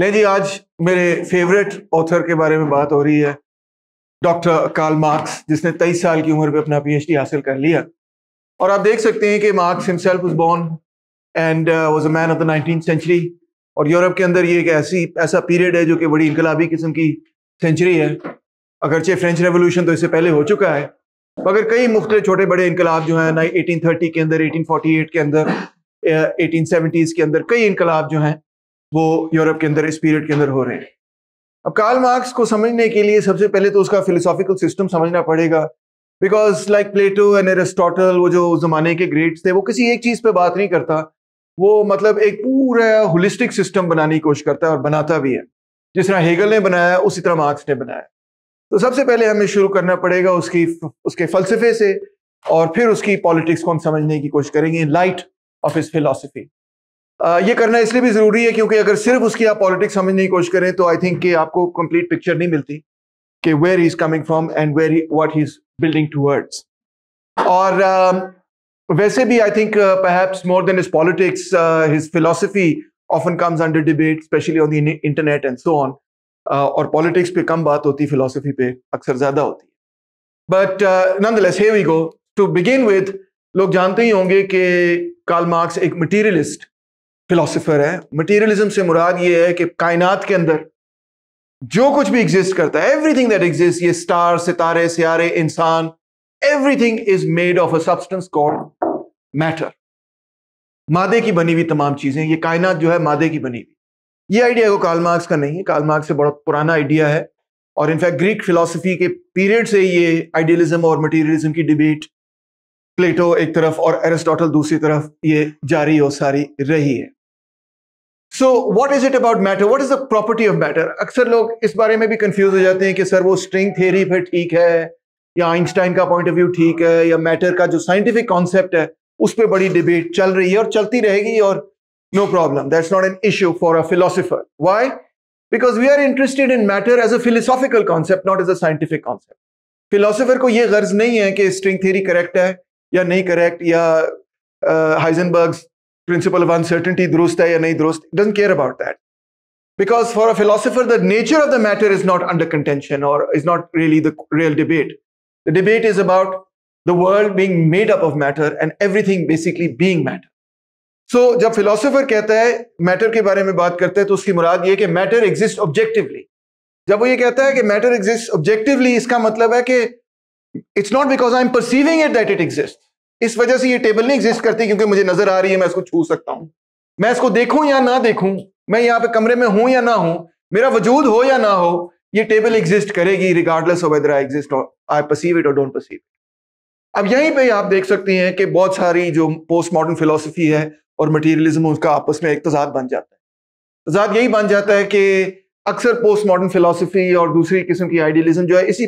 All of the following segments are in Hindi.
ले जी आज मेरे फेवरेट ऑथर के बारे में बात हो रही है डॉक्टर कार्ल मार्क्स जिसने तेईस साल की उम्र पर अपना पीएचडी हासिल कर लिया और आप देख सकते हैं कि Marx himself was born and was a man of the nineteen century और यूरोप के अंदर ये एक ऐसी ऐसा पीरियड है जो कि बड़ी इनकलाबी किस्म की सेंचुरी है अगरचे फ्रेंच रेवोल्यूशन तो इससे पहले हो चुका है मगर कई मुख्त छोटे बड़े इनकलाब जो हैं एटीन थर्टी के अंदर एटीन फोर्टी एट के अंदर एटीन सेवेंटीज़ के अंदर कई इनकलाब जो हैं वो यूरोप के अंदर इस पीरियड के अंदर हो रहे हैं अब कार्ल मार्क्स को समझने के लिए सबसे पहले तो उसका फिलोसॉफिकल सिस्टम समझना पड़ेगा because like Plato and Aristotle वो जो जमाने के ग्रेट्स थे वो किसी एक चीज़ पे बात नहीं करता वो मतलब एक पूरा होलिस्टिक सिस्टम बनाने की कोशिश करता है और बनाता भी है जिस तरह हेगल ने बनाया उसी तरह मार्क्स ने बनाया तो सबसे पहले हमें शुरू करना पड़ेगा उसकी उसके फलसफे से और फिर उसकी पॉलिटिक्स को हम समझने की कोशिश करेंगे लाइट ऑफ इस फिलोसफी ये करना इसलिए भी ज़रूरी है क्योंकि अगर सिर्फ उसकी आप पॉलिटिक्स समझने की कोशिश करें तो आई थिंक कि आपको कंप्लीट पिक्चर नहीं मिलती कि where he is coming from and where what he is building towards और uh, वैसे भी I think perhaps more than is politics his philosophy often comes under debate specially on the internet and so on और पॉलिटिक्स पे कम बात होती फिलोसफी पे अक्सर ज़्यादा होती है but nonetheless we go to begin with लोग जानते ही होंगे कि कार्ल मार्क्स एक मटीरियलिस्ट फिलोसफर है मटेरियलिज्म से मुराद ये है कि कायनात के अंदर जो कुछ भी एग्जिस्ट करता है एवरीथिंग दैट एग्जिस्ट ये स्टार सितारे सियारे इंसान everything is made of a substance called matter मादे की बनी हुई तमाम चीजें ये कायनात जो है मादे की बनी हुई ये आइडिया को कार्ल मार्क्स का नहीं है कार्ल मार्क्स से बड़ा पुराना आइडिया है और इनफैक्ट ग्रीक फिलोसफी के पीरियड से ये आइडियलिज्म और मटेरियलिज्म की डिबेट प्लेटो एक तरफ और एरिस्टोटल दूसरी तरफ ये जारी और सारी रही है so what is it about matter what is the property of matter अक्सर लोग इस बारे में भी कंफ्यूज हो जाते हैं कि सर वो स्ट्रिंग थेरी फिर ठीक है या आइंस्टाइन का पॉइंट ऑफ व्यू ठीक है या मैटर का जो साइंटिफिक कॉन्सेप्ट है उस पर बड़ी डिबेट चल रही है और चलती रहेगी और no problem that's not an issue for a philosopher why because we are interested in matter as a philosophical concept not as a scientific concept philosopher को यह गर्ज नहीं है कि स्ट्रिंग थेरी करेक्ट है या नहीं करेक्ट या हाइजनबर्ग प्रिंसिपल ऑफ अनसर्टिनटी दुरुस्त है या नहीं दुरुस्त doesn't care about that because for a philosopher the nature of the matter is not under contention और is not really the real debate the debate is about the world being made up of matter and everything basically being matter so जब फिलोसोफर कहता है मैटर के बारे में बात करते हैं तो उसकी मुराद ये कि मैटर एग्जिस्ट ऑब्जेक्टिवली जब वो ये कहता है कि मैटर एग्जिस्ट ऑब्जेक्टिवली इसका मतलब है कि it's not because I am perceiving it that it exist इस वजह से ये टेबल नहीं एग्जिस्ट करती क्योंकि मुझे नजर आ रही है मैं इसको छू सकता हूं मैं इसको देखूं या ना देखूं मैं यहाँ पे कमरे में हूं या ना हूं मेरा वजूद हो या ना हो ये टेबल एग्जिस्ट करेगी regardless of whether I exist I perceive it और डोंट परसीव अब यहीं पे आप देख सकते हैं कि बहुत सारी जो पोस्ट मॉडर्न फिलोसफी है और मटीरियलिज्म उसका आपस में एक तजाद बन जाता है तजाद यही बन जाता है कि अक्सर पोस्ट मॉडर्न फिलोसफी और दूसरी किस्म की आइडियलिज्म जो है इसी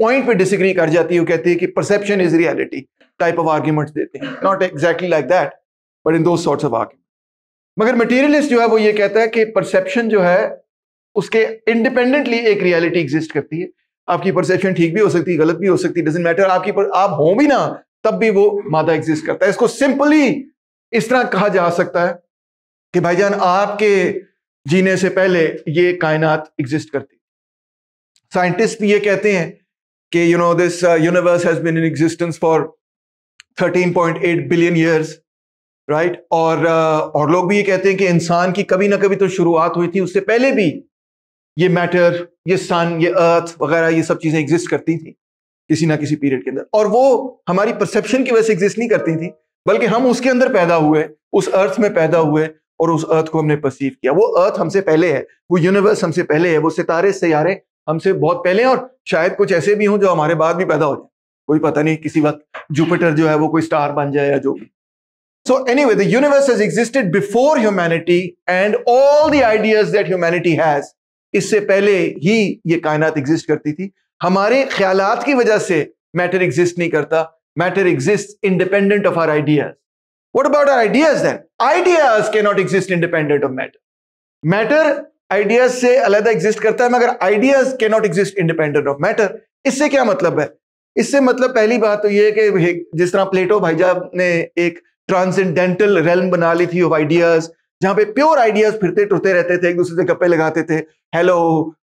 पॉइंट पे डिसग्री कर जाती है वो कहती है कि perception is reality type of argument देते हैं not exactly like that but in दो सॉर्ट्स ऑफ आर्ग्यूमेंट मगर मटेरियलिस्ट जो है वो ये कहता है कि परसेप्शन जो है उसके इंडिपेंडेंटली एक रियलिटी एग्जिस्ट करती है आपकी परसेप्शन ठीक भी हो सकती है गलत भी हो सकती है डजेंट मैटर आपकी पर, आप हो भी ना तब भी वो मादा एग्जिस्ट करता है इसको सिंपली इस तरह कहा जा सकता है कि भाईजान आपके जीने से पहले ये कायनात एग्जिस्ट करती साइंटिस्ट भी ये कहते हैं कि you know this universe has been in existence for 13.8 billion years right और uh, और लोग भी ये कहते हैं कि इंसान की कभी ना कभी तो शुरुआत हुई थी उससे पहले भी ये मैटर ये सन ये अर्थ वगैरह ये सब चीजें एग्जिस्ट करती थी किसी ना किसी पीरियड के अंदर और वो हमारी परसेप्शन की वजह से एग्जिस्ट नहीं करती थी बल्कि हम उसके अंदर पैदा हुए उस अर्थ में पैदा हुए और उस अर्थ को हमने परसीव किया वो अर्थ हमसे पहले है वो यूनिवर्स हमसे पहले है वो सितारे सियारे हमसे बहुत पहले और शायद कुछ ऐसे भी हों जो हमारे बाद भी पैदा हो जाए कोई पता नहीं किसी वक्त जुपिटर जो है वो कोई स्टार बन जाए या जो भी So anyway, the universe is existed before humanity and all the ideas that humanity has इससे पहले ही ये कायनात एग्जिस्ट करती थी हमारे ख्याल की वजह से मैटर एग्जिस्ट नहीं करता matter exist independent of our ideas what about our ideas ideas के not exist independent of matter matter ideas से अलग एग्जिस्ट करता है मगर आइडियाज के not exist independent of matter इससे क्या मतलब है इससे मतलब पहली बात तो ये कि जिस तरह प्लेटो भाई भाईजाब ने एक ट्रांसेंडेंटल रेलम बना ली थी ऑफ आइडियाज जहां पे प्योर आइडियाज फिरते टुरते रहते थे एक दूसरे से गप्पे लगाते थे hello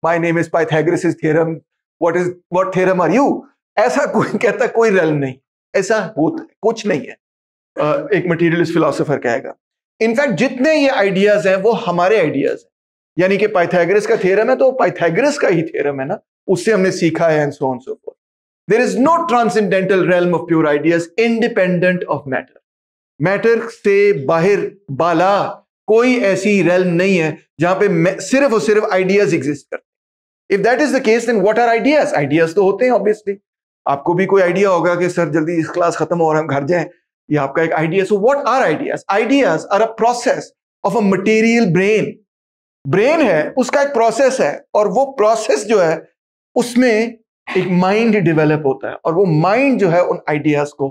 my name is Pythagoras theorem what is what theorem are you ऐसा कोई कहता कोई रेलम नहीं ऐसा होता कुछ नहीं है एक मटेरियलिस्ट फिलोसोफर कहेगा इनफैक्ट जितने ये आइडियाज हैं वो हमारे आइडियाज हैं यानी कि पाइथागोरस का थ्योरम है तो पाइथागोरस का ही थ्योरम है ना उससे हमने सीखा है and so on so for there is no transcendental realm of pure ideas independent of matter matter से बाहर बाला कोई ऐसी रेलम नहीं है जहां पे सिर्फ और सिर्फ आइडियाज एग्जिस्ट करते if that is the case then what are ideas ideas तो होते हैं ऑब्वियसली आपको भी कोई आइडिया होगा कि सर जल्दी इस क्लास खत्म हो और हम घर जाएं ये आपका एक idea so what are ideas ideas are a process of a material brain brain है उसका एक प्रोसेस है और वो प्रोसेस जो है उसमें एक माइंड डेवलप होता है और वो माइंड जो है उन आइडियाज को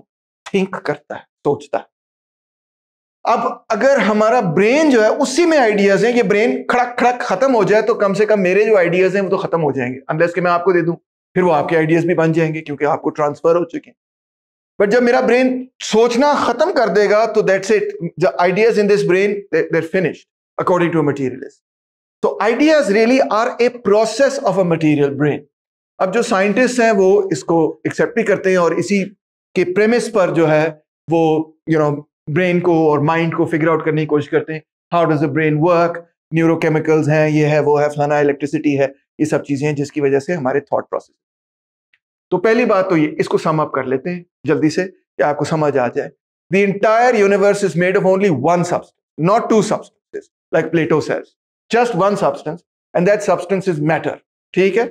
थिंक करता है सोचता है अब अगर हमारा ब्रेन जो है उसी में आइडियाज हैं ये ब्रेन खड़क खड़क खत्म हो जाए तो कम से कम मेरे जो आइडियाज हैं वो तो खत्म हो जाएंगे अनलेस के मैं आपको दे दूं फिर वो आपके आइडियाज भी बन जाएंगे क्योंकि आपको ट्रांसफर हो चुके हैं बट जब मेरा ब्रेन सोचना खत्म कर देगा तो that's it the ideas in this brain there finished according to materialist तो ideas really are a process of a material brain अब जो साइंटिस्ट हैं वो इसको एक्सेप्ट भी करते हैं और इसी के प्रेमिस पर जो है वो यू नो ब्रेन को और माइंड को फिगर आउट करने की कोशिश करते हैं how does the brain work neurochemicals हैं ये है वो है फलाना इलेक्ट्रिसिटी है ये सब चीज़ें हैं जिसकी वजह से हमारे थॉट प्रोसेस तो पहली बात तो ये इसको सम अप कर लेते हैं जल्दी से कि आपको समझ आ जाए the entire universe is made of only one substance not two substances like Plato says just one substance and that substance is matter ठीक है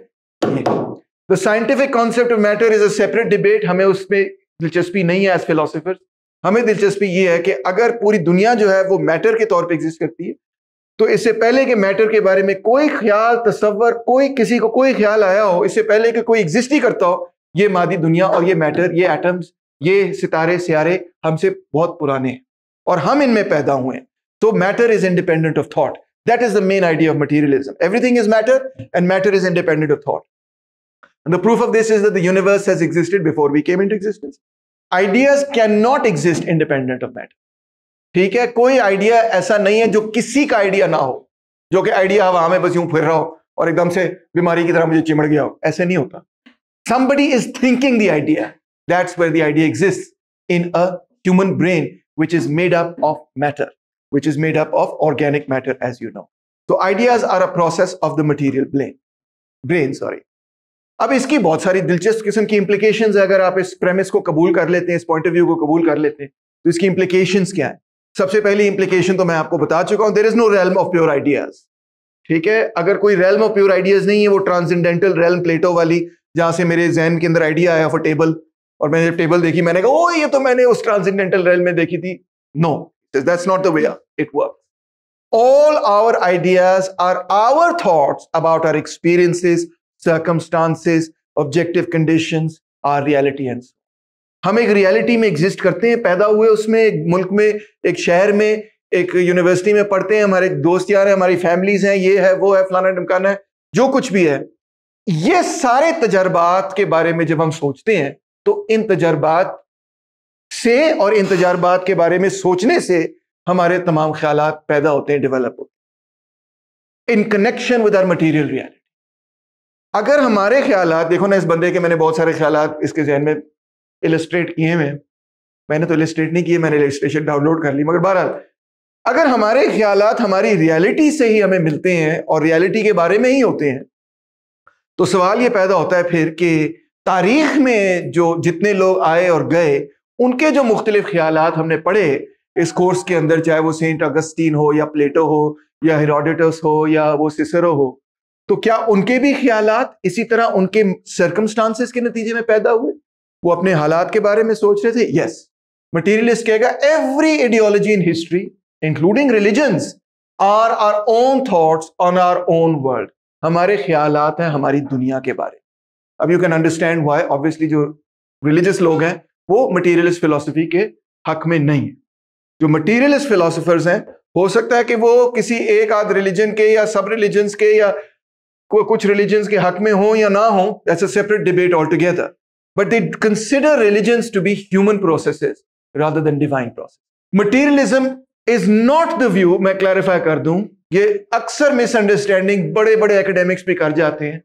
the scientific concept of matter is a separate debate हमें उसमें दिलचस्पी नहीं है एज फिलोसफर हमें दिलचस्पी ये है कि अगर पूरी दुनिया जो है वो मैटर के तौर पे एग्जिस्ट करती है तो इससे पहले कि मैटर के बारे में कोई ख्याल तस्वर कोई किसी को कोई ख्याल आया हो इससे पहले कि कोई एग्जिस्ट ही करता हो ये मादी दुनिया और ये मैटर ये एटम्स ये सितारे सियारे हमसे बहुत पुराने हैं और हम इनमें पैदा हुए हैं तो matter is independent of thought That is the main idea of materialism. Everything is matter, and matter is independent of thought. And the proof of this is that the universe has existed before we came into existence. Ideas cannot exist independent of matter. ठीक है कोई आइडिया ऐसा नहीं है जो किसी का आइडिया ना हो जो कि आइडिया वहाँ में बस यूं फिर रहा हो और एकदम से बीमारी की तरह मुझे चिमड़ गया हो ऐसे नहीं होता somebody is thinking the idea that's where the idea exists in a human brain which is made up of matter which is made up of organic matter, as you know. So ideas are a process of the material brain. Brain, sorry. अब इसकी बहुत सारी दिलचस्प किस्म की इम्प्लीकेशन है अगर आप इस प्रेमिस को कबूल कर लेते हैं इस पॉइंट ऑफ व्यू को कबूल कर लेते हैं तो इसकी इम्प्लीकेशन क्या है सबसे पहली इम्प्लीकेशन तो मैं आपको बता चुका हूं there is no realm of pure ideas ठीक है अगर कोई रेलम ऑफ प्योर आइडियाज नहीं है वो ट्रांसेंडेंटल रेलम प्लेटो वाली जहां से मेरे जहन के अंदर आइडिया आया फॉर टेबल और मैंने जब टेबल देखी मैंने कहा ओ ये तो मैंने उस ट्रांसेंडेंटल रेल में देखी थी no that's not the way it works. All our ideas are our thoughts about our experiences, circumstances, objective objective condition our reality and हम एक रियलिटी में एग्जिस्ट करते हैं पैदा हुए उसमें एक मुल्क में एक शहर में एक यूनिवर्सिटी में पढ़ते हैं हमारे दोस्त यार हैं हमारी फैमिलीज हैं ये है वो है फलाना ढमकाना है जो कुछ भी है ये सारे तजर्बात के बारे में जब हम सोचते हैं तो इन तजर्बात से और इन तजर्बात के बारे में सोचने से हमारे तमाम ख्याल पैदा होते हैं डेवलप होते हैं in connection with our material reality अगर हमारे ख्याल देखो ना इस बंदे के मैंने बहुत सारे ख्याल इसके जहन में इलस्ट्रेट किए हैं मैंने तो इलस्ट्रेट नहीं किए मैंने इलस्ट्रेशन डाउनलोड कर ली मगर बहरहाल अगर हमारे ख्याल हमारी रियालिटी से ही हमें मिलते हैं और रियालिटी के बारे में ही होते हैं तो सवाल ये पैदा होता है फिर कि तारीख में जो जितने लोग आए और गए उनके जो मुख्तलिफ ख्याल हमने पढ़े इस कोर्स के अंदर चाहे वो सेंट अगस्टीन हो या प्लेटो हो या हिरोडिटस हो या वो सिसरो हो तो क्या उनके भी ख्याल इसी तरह उनके सर्कमस्टांसिस के नतीजे में पैदा हुए वो अपने हालात के बारे में सोच रहे थे यस मटीरियलिस्ट कहेगा every ideology in history including religion are our own thoughts on our own world हमारे ख्याल हैं हमारी दुनिया के बारे अब you can understand why obviously जो रिलीजियस लोग हैं वो मटीरियलिस्ट फिलोसफी के हक में नहीं है जो मटीरियलिस्ट फिलोसफर्स हैं हो सकता है कि वो किसी एक आध रिलीजन के या सब रिलीजन के या कुछ रिलीजन के हक में हो या ना हो ऐसा separate debate altogether but they consider religion to be human process rather than divine process materialism is not the view मैं क्लैरिफाई कर दूं ये अक्सर मिसअंडरस्टैंडिंग बड़े बड़े एकेडेमिक्स भी कर जाते हैं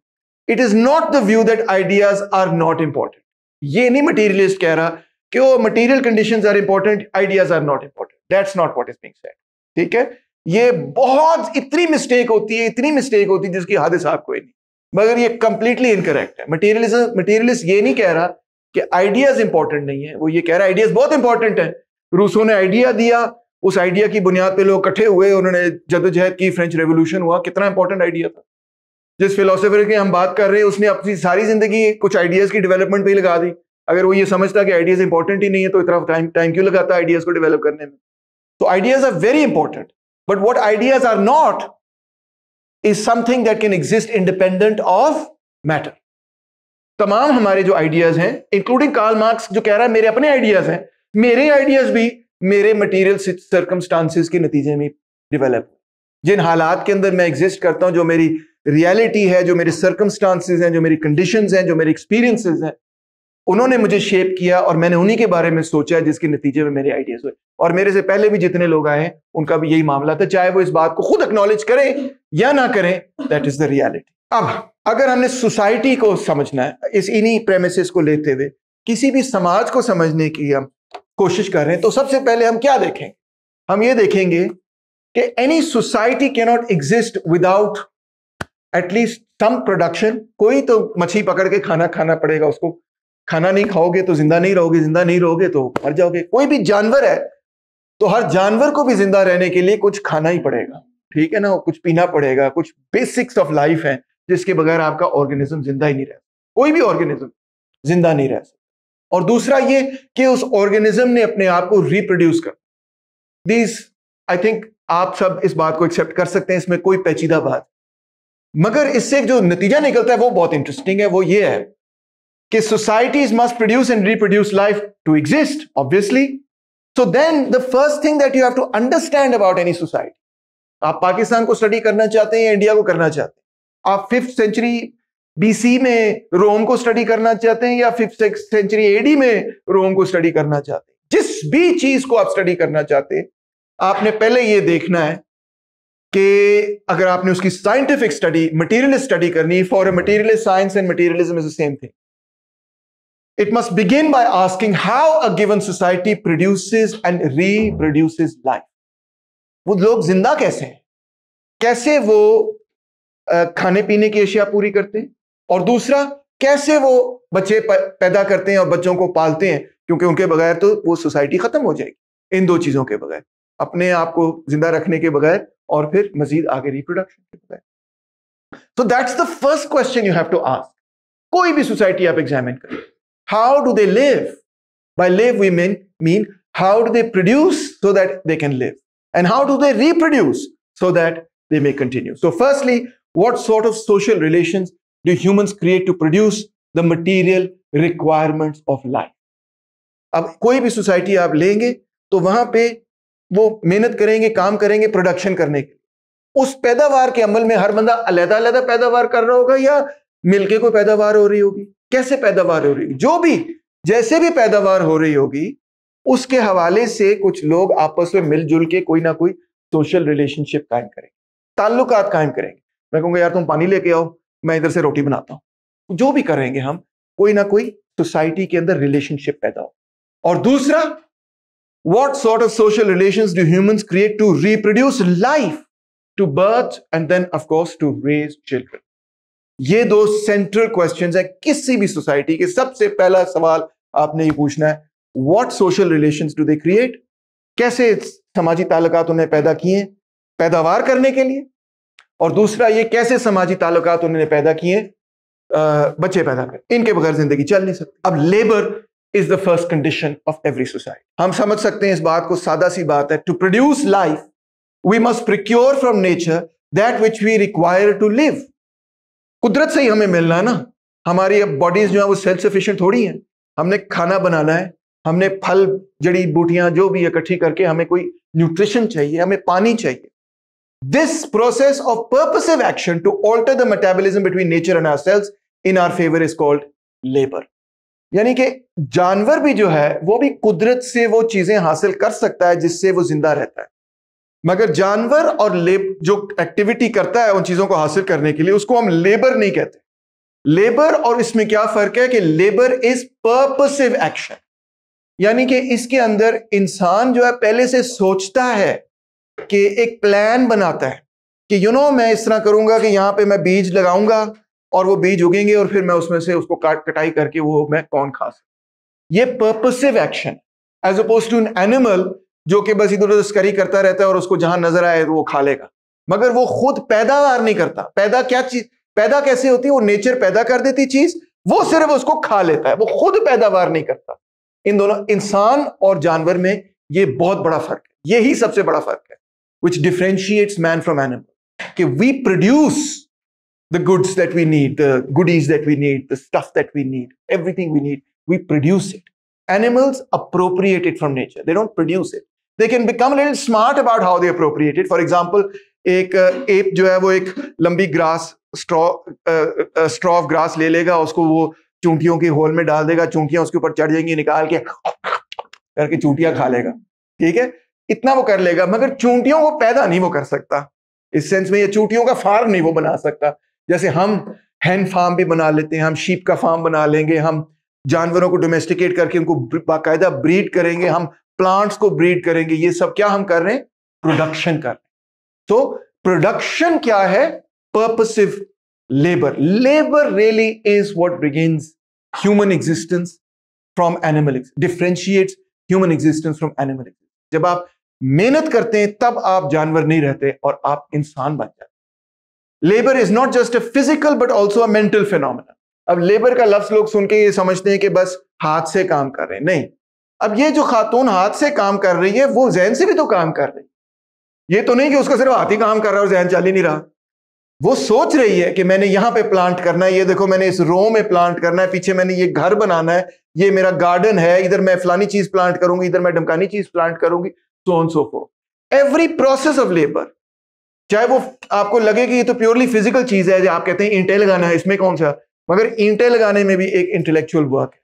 it is not the view that ideas are not important ये नहीं मटीरियलिस्ट कह रहा कि वो material conditions are important ideas are not important that's not what is being said ठीक है ये बहुत इतनी मिस्टेक होती है इतनी मिस्टेक होती है जिसकी हादिस आपको कोई नहीं मगर ये कंप्लीटली इनकरेक्ट है मटेरियलिज्म मटीरियलिस्ट ये नहीं कह रहा कि आइडियाज इंपॉर्टेंट नहीं है वो ये कह रहा है आइडियाज बहुत इंपॉर्टेंट है रूसों ने आइडिया दिया उस आइडिया की बुनियाद पे लोग इकट्ठे हुए उन्होंने जदोजहद की फ्रेंच रेवोल्यूशन हुआ कितना इंपॉर्टेंट आइडिया था जिस फिलोसफर की हम बात कर रहे हैं उसने अपनी सारी जिंदगी कुछ आइडियाज की डेवलपमेंट पे लगा दी अगर वो ये समझता कि आइडियाज इंपॉर्टेंट ही नहीं है तो इतना टाइम टाइम क्यों लगाता आइडियाज को डेवलप करने में तो ideas are very important but what ideas are not is something that can exist independent of matter तमाम हमारे जो आइडियाज हैं इंक्लूडिंग कार्ल मार्क्स जो कह रहा है मेरे अपने आइडियाज हैं मेरे आइडियाज भी मेरे मटीरियल सर्कमस्टांसिस के नतीजे में डिवेलप जिन हालात के अंदर मैं एग्जिस्ट करता हूं जो मेरी रियलिटी है जो मेरे सर्कमस्टांसिस हैं जो मेरी कंडीशंस हैं जो मेरे एक्सपीरियंसेस हैं उन्होंने मुझे शेप किया और मैंने उन्हीं के बारे में सोचा जिसके नतीजे में मेरे आइडियाज हुए और मेरे से पहले भी जितने लोग आए उनका भी यही मामला था चाहे वो इस बात को खुद एक्नॉलेज करें या ना करें दैट इज द रियलिटी अब अगर हमने सोसाइटी को समझना है इस इन्हीं प्रेमिस को लेते हुए किसी भी समाज को समझने की हम कोशिश कर रहे हैं तो सबसे पहले हम क्या देखें हम ये देखेंगे कि any society cannot exist without at least some production कोई तो मछली पकड़ के खाना खाना पड़ेगा उसको खाना नहीं खाओगे तो जिंदा नहीं रहोगे जिंदा नहीं रहोगे तो मर जाओगे कोई भी जानवर है तो हर जानवर को भी जिंदा रहने के लिए कुछ खाना ही पड़ेगा ठीक है ना कुछ पीना पड़ेगा कुछ बेसिक्स ऑफ लाइफ है जिसके बगैर आपका ऑर्गेनिज्म जिंदा ही नहीं रह कोई भी ऑर्गेनिज्म जिंदा नहीं रह सकता और दूसरा ये कि उस ऑर्गेनिज्म ने अपने आप को रिप्रोड्यूस कर दीज आई थिंक आप सब इस बात को एक्सेप्ट कर सकते हैं इसमें कोई पेचीदा बात मगर इससे जो नतीजा निकलता है वो बहुत इंटरेस्टिंग है वो ये है कि societies must produce and reproduce life to exist obviously so then the first thing that you have to understand about any society आप पाकिस्तान को स्टडी करना चाहते हैं या इंडिया को करना चाहते हैं आप फिफ्थ सेंचुरी बीसी में रोम को स्टडी करना चाहते हैं या फिफ्थ सेंचुरी एडी में रोम को स्टडी करना चाहते हैं जिस भी चीज को आप स्टडी करना चाहते हैं आपने पहले यह देखना है कि अगर आपने उसकी साइंटिफिक स्टडी मटेरियलिस्ट स्टडी करनी for materialist science and materialism is the same thing it must begin by asking how a given society produces and reproduces life वो लोग जिंदा कैसे हैं कैसे वो खाने पीने की अशिया पूरी करते हैं और दूसरा कैसे वो बच्चे पैदा करते हैं और बच्चों को पालते हैं क्योंकि उनके बगैर तो वो सोसाइटी खत्म हो जाएगी इन दो चीजों के बगैर अपने आप को जिंदा रखने के बगैर और फिर मजीद आगे रिप्रोडक्शन बताए तो that's the first question you have to ask कोई भी सोसाइटी आप एग्जामिन करें how do they live by live we mean mean how do they produce so that they can live and how do they reproduce so that they may continue so firstly what sort of social relation do humans create to produce the material requirement of life अब कोई भी सोसाइटी आप लेंगे तो वहां पे वो मेहनत करेंगे काम करेंगे प्रोडक्शन करने के उस पैदावार के अमल में हर बंदा अलहदा अलहदा पैदावार कर रहा होगा या मिलके कोई पैदावार हो रही होगी कैसे पैदावार हो रही होगी जो भी जैसे भी पैदावार हो रही होगी उसके हवाले से कुछ लोग आपस में मिलजुल के कोई ना कोई सोशल रिलेशनशिप कायम करेंगे ताल्लुक कायम करेंगे मैं कहूंगा यार तुम पानी लेके आओ मैं इधर से रोटी बनाता हूं जो भी करेंगे हम कोई ना कोई सोसाइटी के अंदर रिलेशनशिप पैदा हो और दूसरा What sort of social relations do humans create to reproduce life, to birth, and then, of course, to raise children? ये दो सेंट्रल क्वेश्चन है किसी भी सोसाइटी के सबसे पहला सवाल आपने ये पूछना है what social relation do they create कैसे सामाजिक तालुकात उन्हें पैदा किए पैदावार करने के लिए और दूसरा ये कैसे सामाजिक तालुकात उन्होंने पैदा किए बच्चे पैदा कर इनके बगैर जिंदगी चल नहीं सकती अब labour is the first condition of every society हम समझ सकते हैं इस बात को सादा सी बात है to produce life we must procure from nature that which we require to live कुदरत से ही हमें मिलना है ना हमारी अब बॉडीज जो है वो सेल्फ सफिशियंट थोड़ी हैं हमने खाना बनाना है हमने फल जड़ी बूटियां जो भी इकट्ठी करके हमें कोई न्यूट्रिशन चाहिए हमें पानी चाहिए this process of purposive action to alter the metabolism between nature and our selves in our favour is called labour यानी कि जानवर भी जो है वो भी कुदरत से वो चीजें हासिल कर सकता है जिससे वो जिंदा रहता है मगर जानवर और लेब जो एक्टिविटी करता है उन चीजों को हासिल करने के लिए उसको हम लेबर नहीं कहते लेबर और इसमें क्या फर्क है कि लेबर इज पर्पसिव एक्शन यानी कि इसके अंदर इंसान जो है पहले से सोचता है कि एक प्लान बनाता है कि यू you नो know, मैं इस तरह करूंगा कि यहां पे मैं बीज लगाऊंगा और वो बीज उगेंगे और फिर मैं उसमें से उसको काट कटाई करके वो मैं कौन खा सकता ये purposive action as opposed to an animal जो कि बस इधर उधर स्करी करता रहता है और उसको जहां नजर आए तो वो खा लेगा मगर वो खुद पैदावार नहीं करता पैदा क्या चीज पैदा कैसे होती है वो नेचर पैदा कर देती चीज वो सिर्फ उसको खा लेता है वो खुद पैदावार नहीं करता इन दोनों इंसान और जानवर में ये बहुत बड़ा फर्क है यही सबसे बड़ा फर्क है which differentiates man from animal कि we produce the goods that we need, the goodies that we need, the stuff that we need, everything we need, we produce it. Animals appropriate it from nature. They don't produce it. They can become a little smart about how they appropriate it. For example, एक एप जो है वो एक लंबी grass straw straw of grass ले लेगा उसको वो चूंटियों के होल में डाल देगा चूंटियां उसके ऊपर चढ़ जाएंगी निकाल के करके चूंटियां खा लेगा ठीक है इतना वो कर लेगा मगर चूंटियों को पैदा नहीं वो कर सकता इस सेंस में ये चूंटियों का फार्म नहीं वो बना सकता जैसे हम हैन फार्म भी बना लेते हैं हम शीप का फार्म बना लेंगे हम जानवरों को डोमेस्टिकेट करके उनको बाकायदा ब्रीड करेंगे हम प्लांट्स को ब्रीड करेंगे ये सब क्या हम कर रहे हैं प्रोडक्शन कर रहे हैं तो प्रोडक्शन क्या है purposive labour labour really is what begins human existence from animal differentiate human existence from animal जब आप मेहनत करते हैं तब आप जानवर नहीं रहते और आप इंसान बन जाते labour is not just a physical but also a mental phenomena अब लेबर का लफ्ज लोग सुन के ये समझते हैं कि बस हाथ से काम कर रहे हैं नहीं अब ये जो खातून हाथ से काम कर रही है वो जहन से भी तो काम कर रही है ये तो नहीं कि उसका सिर्फ हाथ ही काम कर रहा है और जहन चल ही नहीं रहा वो सोच रही है कि मैंने यहां पे प्लांट करना है ये देखो मैंने इस रो में प्लांट करना है पीछे मैंने ये घर बनाना है ये मेरा गार्डन है इधर मैं फलानी चीज प्लांट करूंगी इधर मैं डमकानी चीज प्लांट करूंगी सोन सोफो एवरी प्रोसेस ऑफ लेबर चाहे वो आपको लगे कि ये तो प्योरली फिजिकल चीज है जो आप कहते हैं इंटेल गाना है इसमें कौन सा मगर इंटे लगाने में भी एक इंटेलेक्चुअल वर्क है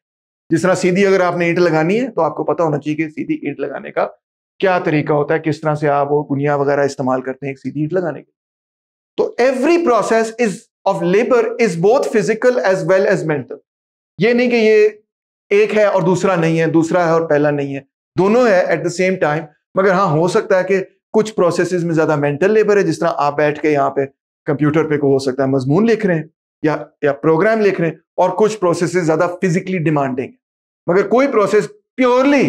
जिस तरह सीधी अगर आपने ईंट लगानी है तो आपको पता होना चाहिए कि सीधी ईंट लगाने का क्या तरीका होता है किस तरह से आप वो गुनिया वगैरह इस्तेमाल करते हैं सीधी ईंट लगाने के तो every process is of labour is both physical as well as mental ये नहीं कि ये एक है और दूसरा नहीं है दूसरा है और पहला नहीं है दोनों है एट द सेम टाइम मगर हाँ हो सकता है कि कुछ प्रोसेस में ज्यादा मेंटल लेबर है जिस तरह आप बैठ के यहाँ पे कंप्यूटर पे को हो सकता है मजमून लिख रहे हैं या या प्रोग्राम लिख रहे हैं और कुछ प्रोसेस ज्यादा फिजिकली डिमांडिंग मगर कोई प्रोसेस प्योरली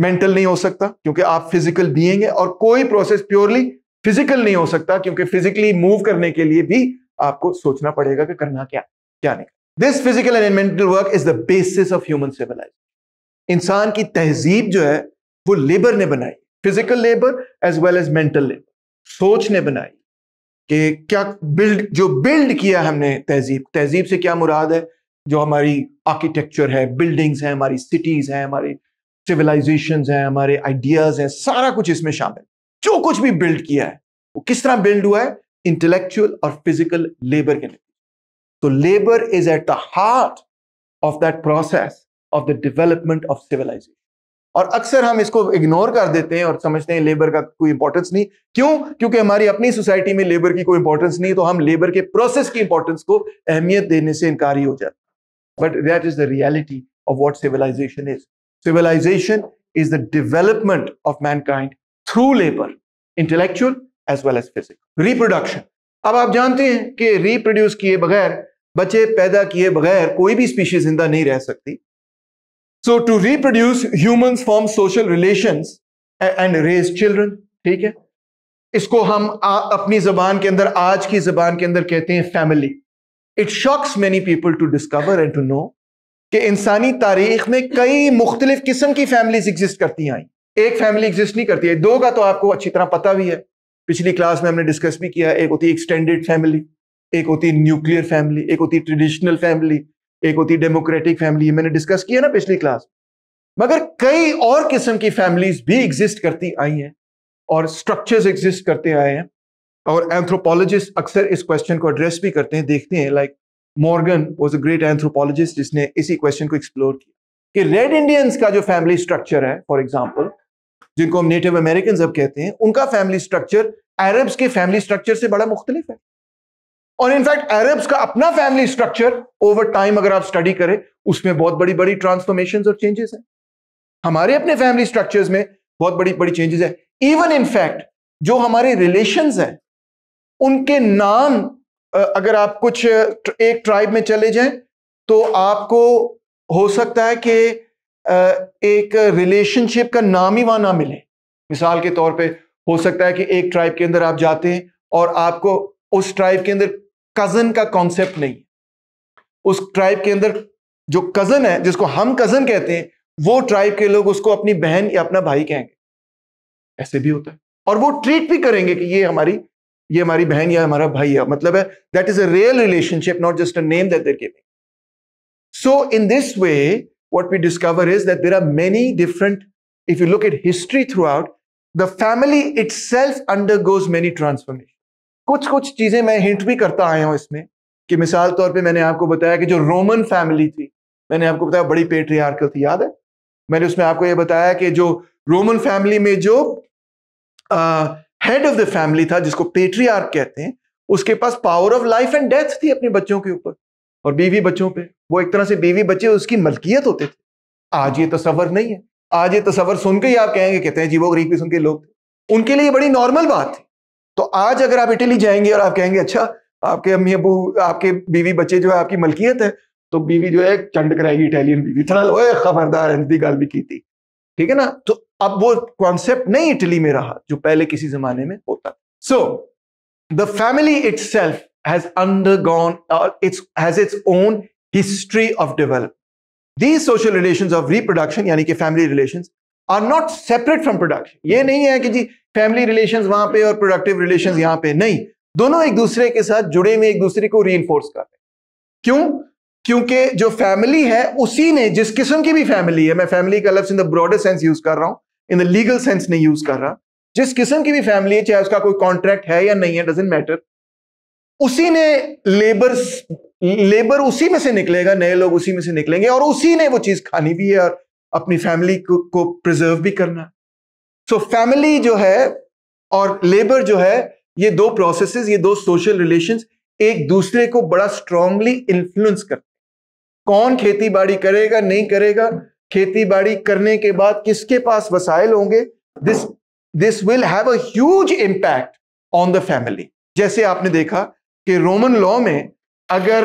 मेंटल नहीं हो सकता क्योंकि आप फिजिकल बीइंग और कोई प्रोसेस प्योरली फिजिकल नहीं हो सकता क्योंकि फिजिकली मूव करने के लिए भी आपको सोचना पड़ेगा कि करना क्या क्या नहीं this physical and mental work is the basis of human civilisation इंसान की तहजीब जो है वो लेबर ने बनाई physical labour as well as mental labour सोच ने बनाई कि क्या बिल्ड जो बिल्ड किया हमने तहजीब तहजीब से क्या मुराद है जो हमारी आर्किटेक्चर है बिल्डिंग्स हैं हमारी सिटीज हैं हमारे सिविलाइजेशन हैं हमारे आइडियाज हैं सारा कुछ इसमें शामिल जो कुछ भी बिल्ड किया है वो किस तरह बिल्ड हुआ है इंटेलेक्चुअल और फिजिकल लेबर के नतीजे तो labour is at the heart of that process of the development of civilisation और अक्सर हम इसको इग्नोर कर देते हैं और समझते हैं लेबर का कोई इंपॉर्टेंस नहीं क्यों क्योंकि हमारी अपनी सोसाइटी में लेबर की कोई इंपॉर्टेंस नहीं तो हम लेबर के प्रोसेस की इंपॉर्टेंस को अहमियत देने से इनकार ही हो जाते but that is the reality of what civilisation is civilisation is the development of mankind through labour intellectual as well as physical reproduction अब आप जानते हैं कि रिप्रोड्यूस किए बगैर बच्चे पैदा किए बगैर कोई भी स्पीशीज जिंदा नहीं रह सकती so to reproduce human form social relation and raise children ठीक है इसको हम आ, अपनी जबान के अंदर आज की जबान के अंदर कहते हैं family it shocks many people to discover and to know कि इंसानी तारीख में कई मुख्तलिफ किस्म की फैमिलीज एग्जिस्ट करती आई एक फैमिली एग्जिस्ट नहीं करती है दो का तो आपको अच्छी तरह पता भी है पिछली क्लास में हमने डिस्कस भी किया एक होती है एक्सटेंडेड फैमिली एक होती है न्यूक्लियर फैमिली एक होती है ट्रेडिशनल फैमिली एक होती डेमोक्रेटिक फैमिली मैंने डिस्कस किया ना पिछली क्लास मगर कई और किस्म की फैमिलीज भी एग्जिस्ट करती आई हैं और स्ट्रक्चर्स एग्जिस्ट करते आए हैं और एंथ्रोपोलॉजिस्ट अक्सर इस क्वेश्चन को एड्रेस भी करते हैं देखते हैं like Morgan was a great anthropologist जिसने इसी क्वेश्चन को एक्सप्लोर किया कि रेड इंडियंस का जो फैमिली स्ट्रक्चर है फॉर एग्जाम्पल जिनको हम नेटिव अमेरिकन अब कहते हैं उनका फैमिली स्ट्रक्चर अरब्स के फैमिली स्ट्रक्चर से बड़ा मुख्तलिफ है और इनफैक्ट अरब्स का अपना फैमिली स्ट्रक्चर ओवर टाइम अगर आप स्टडी करें उसमें बहुत बड़ी बड़ी ट्रांसफॉर्मेशन और चेंजेस है हमारे अपने फैमिली स्ट्रक्चर में बहुत बड़ी बड़ी चेंजेस है इवन इनफैक्ट जो हमारे रिलेशन है उनके नाम अगर आप कुछ एक ट्राइब में चले जाएं तो आपको हो सकता है कि एक रिलेशनशिप का नाम ही वहां ना मिले मिसाल के तौर पे हो सकता है कि एक ट्राइब के अंदर आप जाते हैं और आपको उस ट्राइब के अंदर कजन का कॉन्सेप्ट नहीं उस ट्राइब के अंदर जो कजन है जिसको हम कजन कहते हैं वो ट्राइब के लोग उसको अपनी बहन या अपना भाई कहेंगे ऐसे भी होता है और वो ट्रीट भी करेंगे कि ये हमारी ये हमारी बहन या हमारा भाई है मतलब है that is a real relationship not just a name that there giving so in this way is we there are many different if you look if history throughout the family itself undergoes many transformation कुछ कुछ चीजें मैं हिंट भी करता आया हूँ इसमें कि मिसाल तौर पे मैंने आपको बताया कि जो रोमन फैमिली थी मैंने आपको बताया बड़ी पेट्रियार्कल थी याद है मैंने उसमें आपको ये बताया कि जो रोमन फैमिली में जो हेड ऑफ द फैमिली था जिसको पेट्रियार्क कहते हैं उसके पास power of life and death थी अपने बच्चों के ऊपर और बीवी बच्चों पे वो एक तरह से बीवी बच्चे उसकी मलकियत होते थे आज ये तस्वर नहीं है आज ये तस्वर सुनकर ही आप कहेंगे कहते हैं जी वो गरीब सुन के लोग थे उनके लिए बड़ी नॉर्मल बात थी तो आज अगर आप इटली जाएंगे और आप कहेंगे अच्छा आपके अम्मी अबू आपके बीवी बच्चे जो है आपकी मलकियत है तो बीवी जो है चंड कराएगी इटालियन बीवी थोड़ा ओए खबरदार हिंदी गाल भी की थी ठीक है ना तो अब वो कॉन्सेप्ट नहीं इटली में रहा जो पहले किसी जमाने में होता so the family its self has under undergone its has its own history of develop these social relation of reproduction यानी कि family relation are not separate from production ये नहीं है कि जी फैमिली रिलेशन वहां पे और प्रोडक्टिव रिलेशन यहां पे नहीं दोनों एक दूसरे के साथ जुड़े हुए एक दूसरे को री कर रहे क्यों क्योंकि जो फैमिली है उसी ने जिस किस्म की भी फैमिली है मैं फैमिली का लफ्स in the broader sense use कर रहा हूं इन द लीगल सेंस नहीं यूज कर रहा जिस किस्म की भी फैमिली है चाहे उसका कोई कॉन्ट्रैक्ट है या नहीं है डजेंट मैटर उसी ने लेबर लेबर उसी में से निकलेगा नए लोग उसी में से निकलेंगे और उसी ने वो चीज खानी भी है और अपनी फैमिली को, को प्रिजर्व भी करना है सो so, फैमिली जो है और लेबर जो है ये दो प्रोसेसेस ये दो सोशल रिलेशंस एक दूसरे को बड़ा स्ट्रांगली इन्फ्लुएंस करते कौन खेती बाड़ी करेगा नहीं करेगा खेती बाड़ी करने के बाद किसके पास वसायल होंगे this this will have a huge impact on the family जैसे आपने देखा कि रोमन लॉ में अगर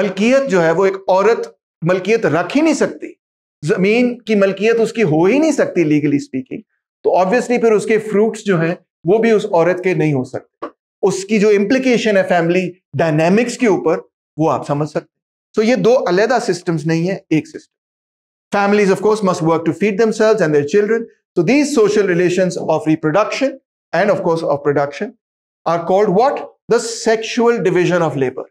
मलकियत जो है वो एक औरत मलकियत रख ही नहीं सकती जमीन की मलकियत उसकी हो ही नहीं सकती लीगली स्पीकिंग तो ऑब्वियसली फिर उसके फ्रूट्स जो हैं वो भी उस औरत के नहीं हो सकते उसकी जो इम्प्लीकेशन है फैमिली डायनेमिक्स के ऊपर वो आप समझ सकते सो तो so, ये दो अलहदा सिस्टम्स नहीं है एक system families of course must work to feed them themselves and their children तो these social relation of reproduction and of course of production are called what the sexual division of labour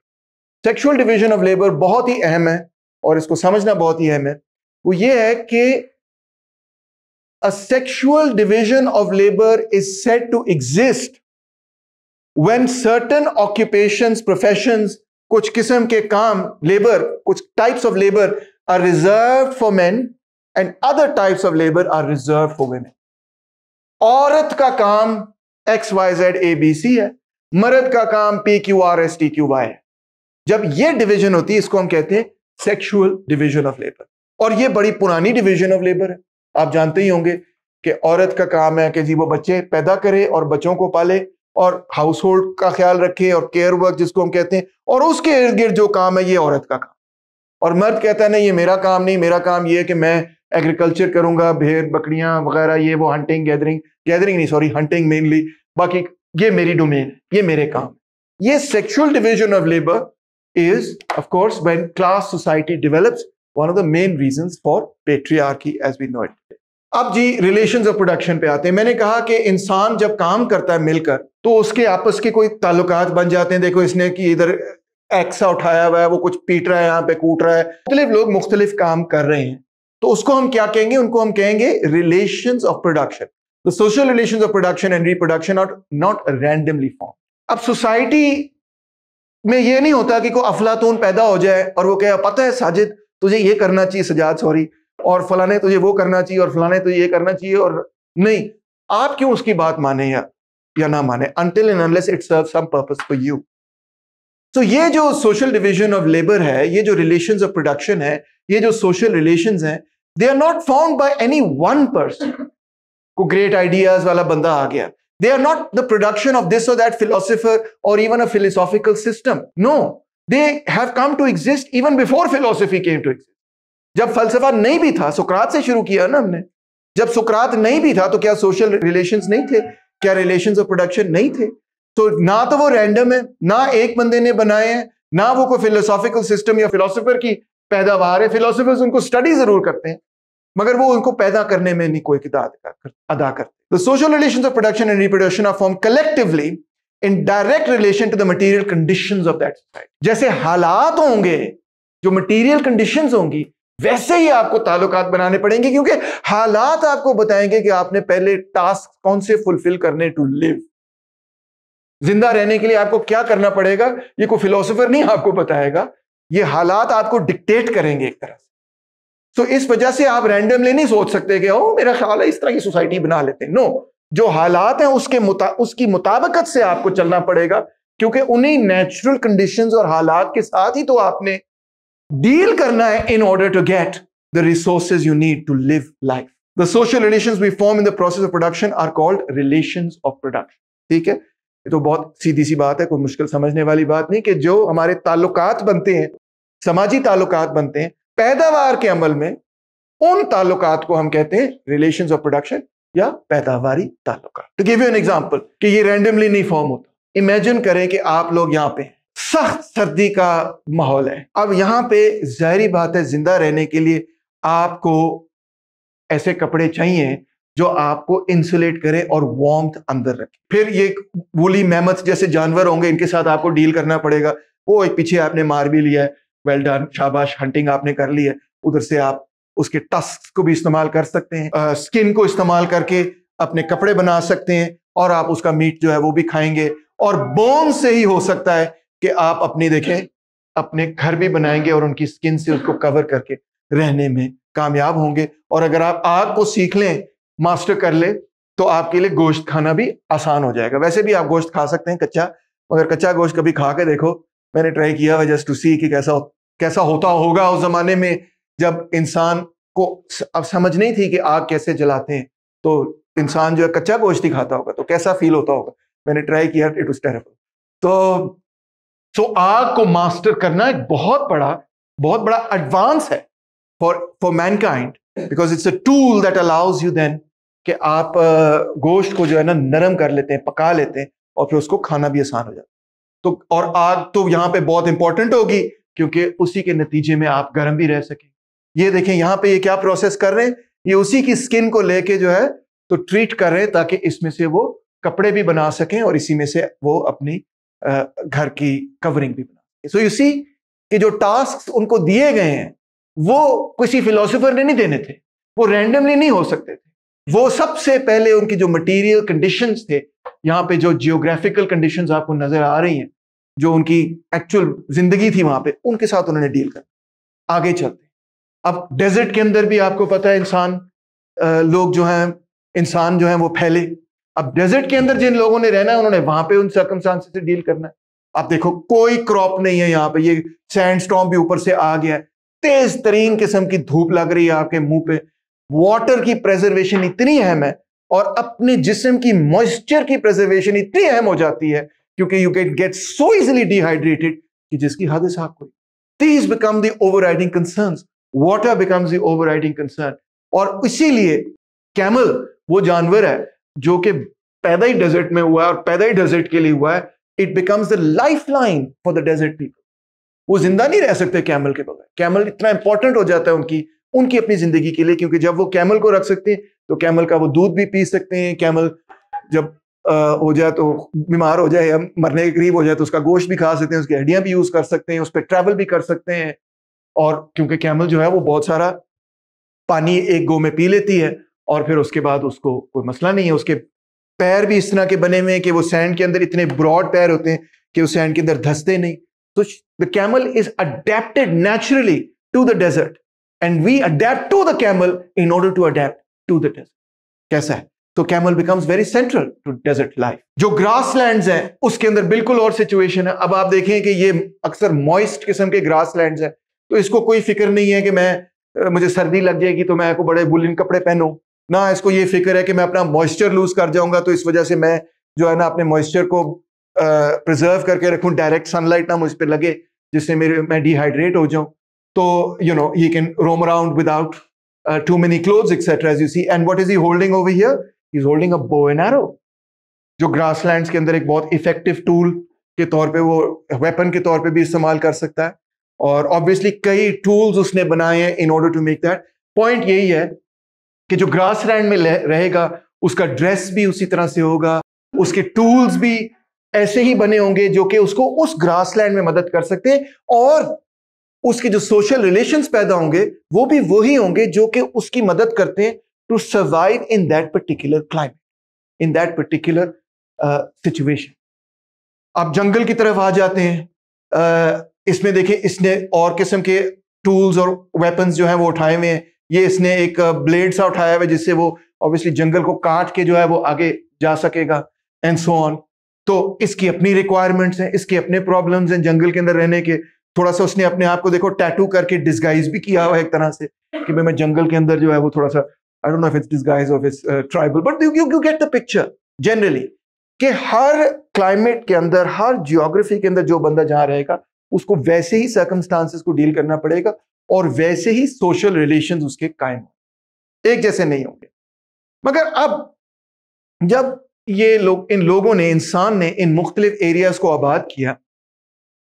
sexual division of labour बहुत ही अहम है और इसको समझना बहुत ही अहम है वो ये है कि a sexual division of labour is said to exist when certain occupation profession कुछ किस्म के काम लेबर कुछ types of labour are reserve for man and other types of labour are reserve for women औरत का काम X Y Z A B C है मर्द का काम P Q R S T Q Y है जब ये डिविजन होती है इसको हम कहते हैं सेक्शुअल डिविजन ऑफ लेबर और ये बड़ी पुरानी डिवीजन ऑफ लेबर है आप जानते ही होंगे कि औरत का काम है कि जी वो बच्चे पैदा करे और बच्चों को पाले और हाउस होल्ड का ख्याल रखे और केयर वर्क जिसको हम कहते हैं और उसके इर्द गिर्द जो काम है ये औरत का काम और मर्द कहता है नहीं ये मेरा काम नहीं मेरा काम ये है कि मैं एग्रीकल्चर करूंगा भेड़ बकरियां वगैरह ये वो हंटिंग गैदरिंग गैदरिंग नहीं सॉरी हंटिंग मेनली बाकी ये मेरी डोमेन ये मेरे काम ये sexual division of labour is of course when class society develops one of the main reasons for patriarchy as we know it. अब जी रिलेशन ऑफ प्रोडक्शन पे आते हैं मैंने कहा कि इंसान जब काम करता है मिलकर तो उसके आपस के कोई ताल्लुकात बन जाते हैं देखो इसने कि इधर एक्सा उठाया हुआ है वो कुछ पीट रहा है यहाँ पे कूट रहा है मुख्तलिफ लोग मुख्तलिफ काम कर रहे हैं तो उसको हम क्या कहेंगे उनको हम कहेंगे relation of production the social relation of production and reproduction are not randomly form अब सोसाइटी में ये नहीं होता कि कोई अफलातून पैदा हो जाए और वो कहे पता है साजिद तुझे ये करना चाहिए सजाद सॉरी और फलाने तुझे वो करना चाहिए और फलाने तुझे ये करना चाहिए और नहीं आप क्यों उसकी बात माने या या ना माने until and unless it serve some purpose for you तो ये जो सोशल डिवीजन ऑफ लेबर है ये जो रिलेशंस ऑफ प्रोडक्शन है ये जो सोशल रिलेशंस हैं they are not found by any one person को ग्रेट आइडियाज वाला बंदा आ गया they are not the production of this और दैट फिलोसफर और even a philosophical system no they have come to exist even before philosophy came to exist जब फलसफा नहीं भी था सुकरात से शुरू किया ना हमने जब सुकरात नहीं भी था तो क्या सोशल रिलेशन नहीं थे क्या रिलेशन ऑफ प्रोडक्शन नहीं थे तो ना तो वो रैंडम है ना एक बंदे ने बनाए हैं ना वो कोई फिलोसॉफिकल सिस्टम या फिलोसोफर की पैदावार है फिलोसोफर्स उनको स्टडी जरूर करते हैं मगर वो उनको पैदा करने में नहीं कोई किदार अदा करते social relation of production and reproduction are form collectively in direct relation to the material conditions of that society जैसे हालात होंगे जो मटेरियल कंडीशंस होंगी वैसे ही आपको ताल्लुकात बनाने पड़ेंगे क्योंकि हालात आपको बताएंगे कि आपने पहले टास्क कौन से फुलफिल करने टू लिव जिंदा रहने के लिए आपको क्या करना पड़ेगा ये कोई फिलोसोफर नहीं आपको बताएगा ये हालात आपको डिक्टेट करेंगे एक तरह से तो इस वजह से आप रैंडमली नहीं सोच सकते कि ओ मेरा ख्याल है इस तरह की सोसाइटी बना लेते हैं नो no. जो हालात हैं उसके मुता, उसकी मुताबकत से आपको चलना पड़ेगा क्योंकि उन्हीं नेचुरल कंडीशंस और हालात के साथ ही तो आपने डील करना है in order to get the resource you need to live life the social relation we form in the process of production are called relation of production ठीक है ये तो बहुत सीधी सी बात है कोई मुश्किल समझने वाली बात नहीं कि जो हमारे ताल्लुकात बनते हैं समाजी ताल्लुकात बनते हैं पैदावार के अमल में उन ताल्लुकात को हम कहते हैं रिलेशन ऑफ प्रोडक्शन या पैदावारी ताल्लुका गिव यू एन एग्जाम्पल कि ये रेंडमली नहीं फॉर्म होता इमेजिन करें कि आप लोग यहाँ पे सख्त सर्दी का माहौल है अब यहाँ पे जहरी बात है जिंदा रहने के लिए आपको ऐसे कपड़े चाहिए जो आपको इंसुलेट करे और वार्म अंदर रखे फिर ये वोली मेहमत जैसे जानवर होंगे इनके साथ आपको डील करना पड़ेगा वो एक पीछे आपने मार भी लिया है वेल डन शाबाश हंटिंग आपने कर ली है उधर से आप उसके टस्क को भी इस्तेमाल कर सकते हैं आ, स्किन को इस्तेमाल करके अपने कपड़े बना सकते हैं और आप उसका मीट जो है वो भी खाएंगे और बोन से ही हो सकता है कि आप अपनी देखें अपने घर भी बनाएंगे और उनकी स्किन से उसको कवर करके रहने में कामयाब होंगे और अगर आप आग को सीख लें मास्टर कर ले तो आपके लिए गोश्त खाना भी आसान हो जाएगा वैसे भी आप गोश्त खा सकते हैं कच्चा मगर कच्चा गोश्त कभी खा के देखो मैंने ट्राई किया जस्ट टू सी कि कैसा कैसा होता होगा उस जमाने में जब इंसान को अब समझ नहीं थी कि आग कैसे जलाते हैं तो इंसान जो है कच्चा गोश्त ही खाता होगा तो कैसा फील होता होगा मैंने ट्राई किया इट वॉज टेरेबल तो सो आग को मास्टर करना एक बहुत बड़ा बहुत बड़ा एडवांस है for for mankind because it's a tool that allows you then कि आप गोश्त को जो है ना नरम कर लेते हैं पका लेते हैं और फिर उसको खाना भी आसान हो जाता है तो और आग तो यहाँ पे बहुत इंपॉर्टेंट होगी क्योंकि उसी के नतीजे में आप गर्म भी रह सकें ये देखें यहां पे ये क्या प्रोसेस कर रहे हैं ये उसी की स्किन को लेके जो है तो ट्रीट कर रहे हैं ताकि इसमें से वो कपड़े भी बना सकें और इसी में से वो अपनी घर की कवरिंग भी बना सकें सो यू कि जो टास्क उनको दिए गए हैं वो किसी फिलोसोफर ने नहीं देने थे वो रैंडमली नहीं हो सकते थे वो सबसे पहले उनकी जो मटेरियल कंडीशंस थे यहाँ पे जो जियोग्राफिकल कंडीशंस आपको नजर आ रही हैं जो उनकी एक्चुअल जिंदगी थी वहां पे उनके साथ उन्होंने डील कर आगे चलते अब डेजर्ट के अंदर भी आपको पता है इंसान लोग जो हैं इंसान जो हैं वो फैले अब डेजर्ट के अंदर जिन लोगों ने रहना है उन्होंने वहां पे उन सर्कमस्टांसेस से डील करना है आप देखो कोई क्रॉप नहीं है यहाँ पे ये सैंड स्टॉम भी ऊपर से आ गया है तेज तरीन किस्म की धूप लग रही है आपके मुंह पे वाटर की प्रेजर्वेशन इतनी अहम है और अपने जिसम की मॉइस्चर की प्रेजर्वेशन इतनी अहम हो जाती है क्योंकि you can get so easily dehydrated कि जिसकी हद साफ हुई these become the overriding concern water becomes the overriding concern और इसीलिए कैमल वो जानवर है जो कि पैदा ही डेजर्ट में हुआ है और पैदा ही डेजर्ट के लिए हुआ है it becomes the lifeline for the desert people वो जिंदा नहीं रह सकते कैमल के बगैर कैमल इतना इंपॉर्टेंट हो जाता है उनकी उनकी अपनी जिंदगी के लिए क्योंकि जब वो कैमल को रख सकते हैं तो कैमल का वो दूध भी पी सकते हैं कैमल जब आ, हो जाए तो बीमार हो जाए या मरने के करीब हो जाए तो उसका गोश्त भी खा सकते हैं उसकी हड्डियां भी यूज कर सकते हैं उस पर ट्रैवल भी कर सकते हैं और क्योंकि कैमल जो है वो बहुत सारा पानी एक गो में पी लेती है और फिर उसके बाद उसको कोई मसला नहीं है उसके पैर भी इस तरह के बने हुए हैं कि वो सैंड के अंदर इतने ब्रॉड पैर होते हैं कि वो सैंड के अंदर धसते नहीं तो the camel is adapted naturally to the desert and we adapt to the camel in order to adapt to the desert कैसा है तो camel becomes very central to desert life जो ग्रास लैंड है उसके अंदर बिल्कुल और सिचुएशन है अब आप देखें कि ये अक्सर मॉइस्ट किस्म के ग्रास लैंड है तो इसको कोई फिक्र नहीं है कि मैं मुझे सर्दी लग जाएगी तो मैं को बड़े बुलिन कपड़े पहनूं ना इसको ये फिक्र है कि मैं अपना मॉइस्चर लूज कर जाऊंगा तो इस वजह से मैं जो है ना अपने मॉइस्चर को प्रिजर्व करके रखूं डायरेक्ट सनलाइट ना मुझ पर लगे जिससे मेरे मैं डिहाइड्रेट हो जाऊं तो you know you can roam around without too many cloth etcetera as you see and what is he holding over here is holding a bow and arrow जो ग्रासलैंड्स के अंदर एक बहुत इफेक्टिव टूल के तौर पे वो वेपन के तौर पे भी इस्तेमाल कर सकता है और ऑब्वियसली कई टूल्स उसने बनाए हैं in order to make that point यही है कि जो ग्रास लैंड में रहेगा उसका ड्रेस भी उसी तरह से होगा उसके टूल्स भी ऐसे ही बने होंगे जो कि उसको उस ग्रास लैंड में मदद कर सकते हैं और उसके जो सोशल रिलेशन पैदा होंगे वो भी वही होंगे जो कि उसकी मदद करते हैं to survive in that particular climate in that particular situation आप जंगल की तरफ आ जाते हैं uh, इसमें देखिए इसने और किस्म के टूल्स और वेपन्स जो है वो उठाए हुए हैं ये इसने एक ब्लेड सा उठाया हुआ है जिससे वो ऑब्वियसली जंगल को काट के जो है वो आगे जा सकेगा एंड सो ऑन तो इसकी अपनी रिक्वायरमेंट्स हैं इसके अपने प्रॉब्लम्स हैं जंगल के अंदर रहने के थोड़ा सा उसने अपने आप को देखो टैटू करके डिस्गाइज भी किया हुआ है एक तरह से कि भाई मैं जंगल के अंदर जो है वो थोड़ा सा I don't know if it's disguise of it's tribal but you you get the picture generally कि हर क्लाइमेट के अंदर हर जियोग्राफी के अंदर जो बंदा जहां रहेगा उसको वैसे ही सर्कमस्टांसिस को डील करना पड़ेगा और वैसे ही सोशल रिलेशन उसके कायम होंगे एक जैसे नहीं होंगे मगर अब जब ये लोग इन लोगों ने इंसान ने इन मुख्तलिफ एरियाज को आबाद किया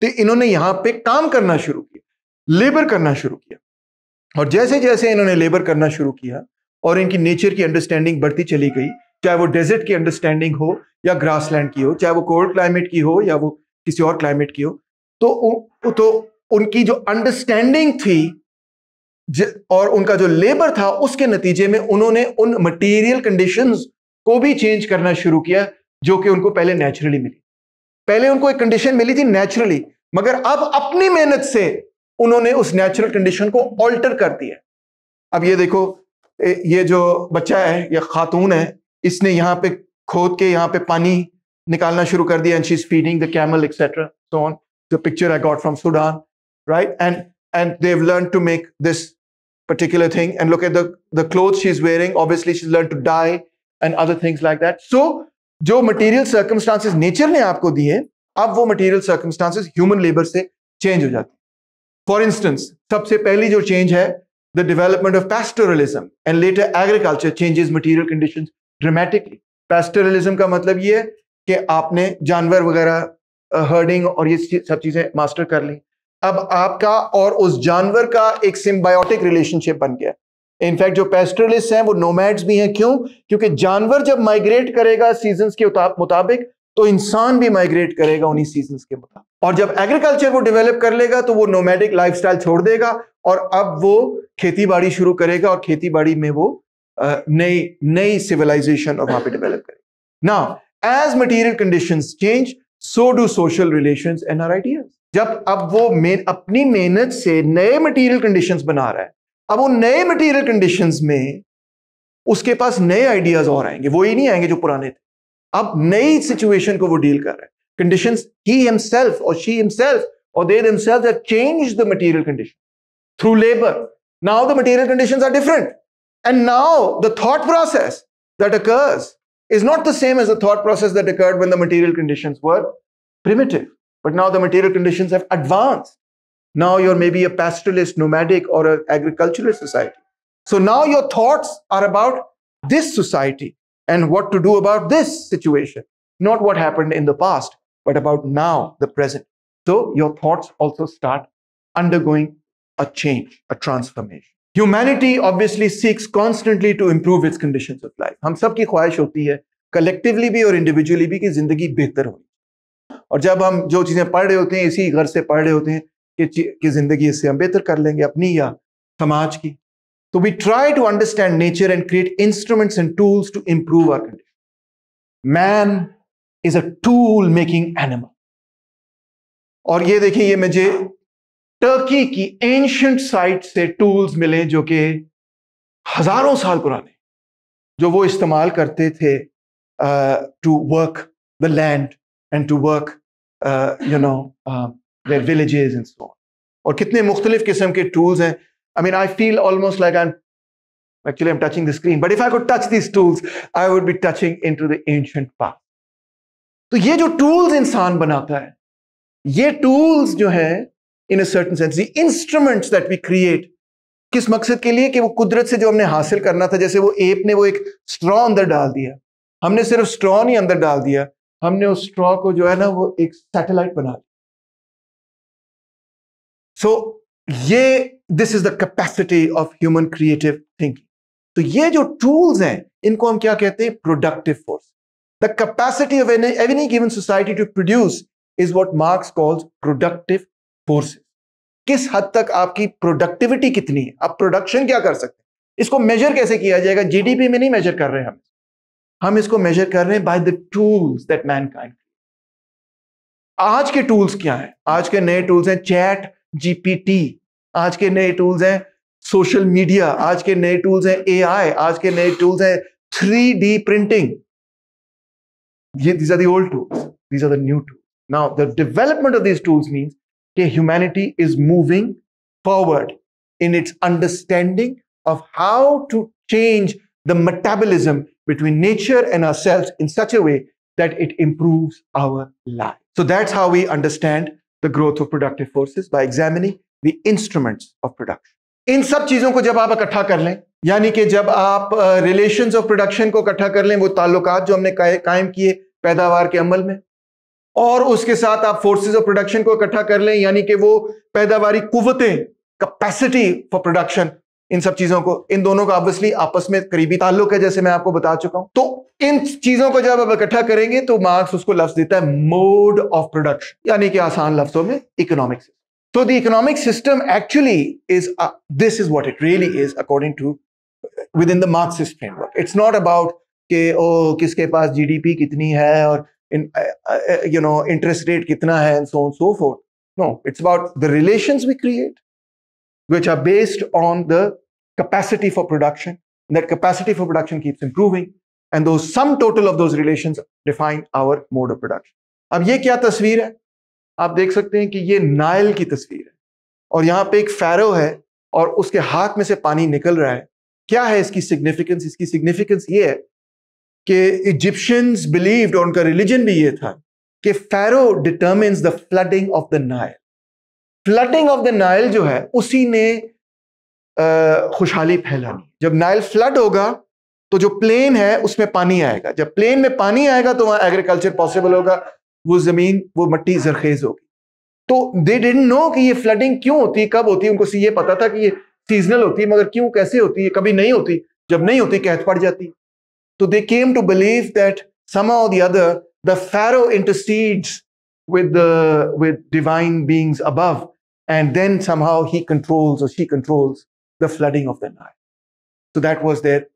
तो इन्होंने यहां पे काम करना शुरू किया लेबर करना शुरू किया और जैसे जैसे इन्होंने लेबर करना शुरू किया और इनकी नेचर की अंडरस्टैंडिंग बढ़ती चली गई चाहे वो डेजर्ट की अंडरस्टैंडिंग हो या ग्रासलैंड की हो चाहे वो कोल्ड क्लाइमेट की हो या वो किसी और क्लाइमेट की हो तो तो उनकी जो अंडरस्टैंडिंग थी और उनका जो लेबर था उसके नतीजे में उन्होंने उन मटेरियल कंडीशंस को भी चेंज करना शुरू किया जो कि उनको पहले नेचुरली मिली पहले उनको एक कंडीशन मिली थी नेचुरली मगर अब अपनी मेहनत से उन्होंने उस नेचुरल कंडीशन को ऑल्टर कर दिया अब ये देखो ये जो बच्चा है या खातून है इसने यहाँ पे खोद के यहाँ पे पानी निकालना शुरू कर दिया and she is feeding the camel etcetera so on the picture I got from Sudan, right? And and they've learned to make this particular thing. And look at the the clothes she's wearing. Obviously, she's learned to dye and other things like that. So जो material circumstances nature ne aapko diye. Ab wo material circumstances human labour se change ho जाते For instance, sabse pehli jo change hai the development of pastoralism and later agriculture changes material conditions dramatically. Pastoralism का ye ये है कि aapne जानवर वगैरह हर्डिंग और ये सब चीजें मास्टर कर ली अब आपका और उस जानवर का एक सिम्बायोटिक रिलेशनशिप बन गया इनफैक्ट जो पेस्ट्रलिस्ट हैं वो नोमैड्स भी हैं क्यों क्योंकि जानवर जब माइग्रेट करेगा सीजन के मुताबिक तो इंसान भी माइग्रेट करेगा उन्हीं सीजन के मुताबिक और जब एग्रीकल्चर वो डेवलप कर लेगा तो वो नोमैडिक लाइफस्टाइल छोड़ देगा और अब वो खेती बाड़ी शुरू करेगा और खेती बाड़ी में वो नई नई सिविलाइजेशन और वहां पर डेवलप करेगा ना as material condition change so do social relation and our ideas जब अब वो मेन अपनी मेहनत से नए मटेरियल कंडीशन बना रहा है अब वो नए मटेरियल कंडीशन में उसके पास नए आइडियाज और आएंगे वो ही नहीं आएंगे जो पुराने थे अब नई सिचुएशन को वो डील कर रहा है कंडीशन ही हिमसेल्फ और शी हिमसेल्फ और they himself have change the material condition through labour now the material condition are different and now the thought process that occurs is not the same as the thought process that occurred when the material conditions were primitive. But now the material conditions have advanced. Now you're maybe a pastoralist, nomadic, or an agricultural society. So now your thoughts are about this society and what to do about this situation, not what happened in the past, but about now, the present. So your thoughts also start undergoing a change, a transformation. Humanity obviously seeks constantly to improve its conditions of life. हम सबकी ख्वाहिश होती है कलेक्टिवली भी और इंडिविजुअली भी कि जिंदगी बेहतर होगी और जब हम जो चीज़ें पढ़ रहे होते हैं इसी घर से पढ़ रहे होते हैं कि कि जिंदगी इससे हम बेहतर कर लेंगे अपनी या समाज की तो we try to understand nature and create instruments and tools to improve our condition man is a tool making animal और ये देखिए ये मुझे टर्की की एंशंट साइट से टूल्स मिले जो कि हजारों साल पुराने जो वो इस्तेमाल करते थे to work the land and to work uh, you know uh, their villages and so on. और kitne mukhtalif किस्म ke tools hain. I mean, I feel almost like I'm, Actually, I'm touching the screen. But if I could touch these tools, I would be touching into the ancient past. तो ये जो tools इंसान बनाता है ये tools जो है in a certain sense, the instruments that we create, किस मकसद के लिए कि वो कुदरत से जो हमने हासिल करना था जैसे वो एप ने वो एक स्ट्रॉ अंदर डाल दिया हमने सिर्फ स्ट्रॉ नहीं अंदर डाल दिया हमने उस स्ट्रॉ को जो है ना वो एक सैटेलाइट बना दिया सो so, ये this is the capacity of human creative thinking तो ये जो टूल्स हैं इनको हम क्या कहते हैं productive force the capacity of any given society to produce is what Marx calls productive forces किस हद तक आपकी प्रोडक्टिविटी कितनी है आप प्रोडक्शन क्या कर सकते हैं इसको मेजर कैसे किया जाएगा जीडीपी में नहीं मेजर कर रहे हैं हम हम इसको मेजर कर रहे हैं by the tools that man आज के टूल्स क्या है आज के नए टूल्स हैं चैट जीपीटी आज के नए टूल्स हैं सोशल मीडिया आज के नए टूल्स हैं एआई आज के नए टूल्स हैं थ्री डी प्रिंटिंग ये these are old tools these are the new tool now the development of these tools means के humanity is moving forward in its understanding of how to change the metabolism between nature and ourselves in such a way that it improves our life. So that's how we understand the growth of productive forces by examining the instruments of production. इन सब चीजों को जब आप इकट्ठा कर लें यानी कि जब आप रिलेशन ऑफ प्रोडक्शन को इकट्ठा कर लें वो ताल्लुकात जो हमने कायम किए पैदावार के अमल में और उसके साथ आप फोर्सेज ऑफ प्रोडक्शन को इकट्ठा कर लें यानी कि वो पैदावारी कुवतें कैपेसिटी फॉर प्रोडक्शन इन सब चीजों को इन दोनों का ऑब्वियसली आपस में करीबी ताल्लुक है जैसे मैं आपको बता चुका हूं तो इन चीजों को जब आप इकट्ठा करेंगे तो मार्क्स उसको लफ्ज देता है मोड ऑफ प्रोडक्शन यानी कि आसान लफ्जों में इकोनॉमिक तो the economic system actually is this is what it really is according to within the Marxist framework. It's not about के ओ किसके पास जीडीपी कितनी है और यू नो इंटरेस्ट रेट कितना है and so on so forth no it's about the relations we create which are based on the capacity for production. And that capacity for production keeps improving. And those sum total of those relations define our mode of production. अब ये क्या तस्वीर है आप देख सकते हैं कि ये नायल की तस्वीर है और यहाँ पे एक फैरो है और उसके हाथ में से पानी निकल रहा है क्या है इसकी सिग्निफिकेंस इसकी सिग्निफिकेंस ये है कि इजिप्शियंस बिलीव्ड और उनका रिलीजन भी ये था कि Pharaoh determines the flooding of the Nile flooding of the Nile जो है उसी ने खुशहाली फैलानी जब नाइल फ्लड होगा तो जो प्लेन है उसमें पानी आएगा जब प्लेन में पानी आएगा तो वहां एग्रीकल्चर पॉसिबल होगा वो जमीन वो मट्टी जरखेज होगी तो दे डेंट नो कि ये फ्लडिंग क्यों होती कब होती उनको ये पता था कि ये सीजनल होती है मगर क्यों कैसे होती है कभी नहीं होती जब नहीं होती कहत पड़ जाती तो they came to believe that somehow the other, the Pharaoh with the with divine beings above, and then somehow he controls or she controls the flooding of the Nile. So that was their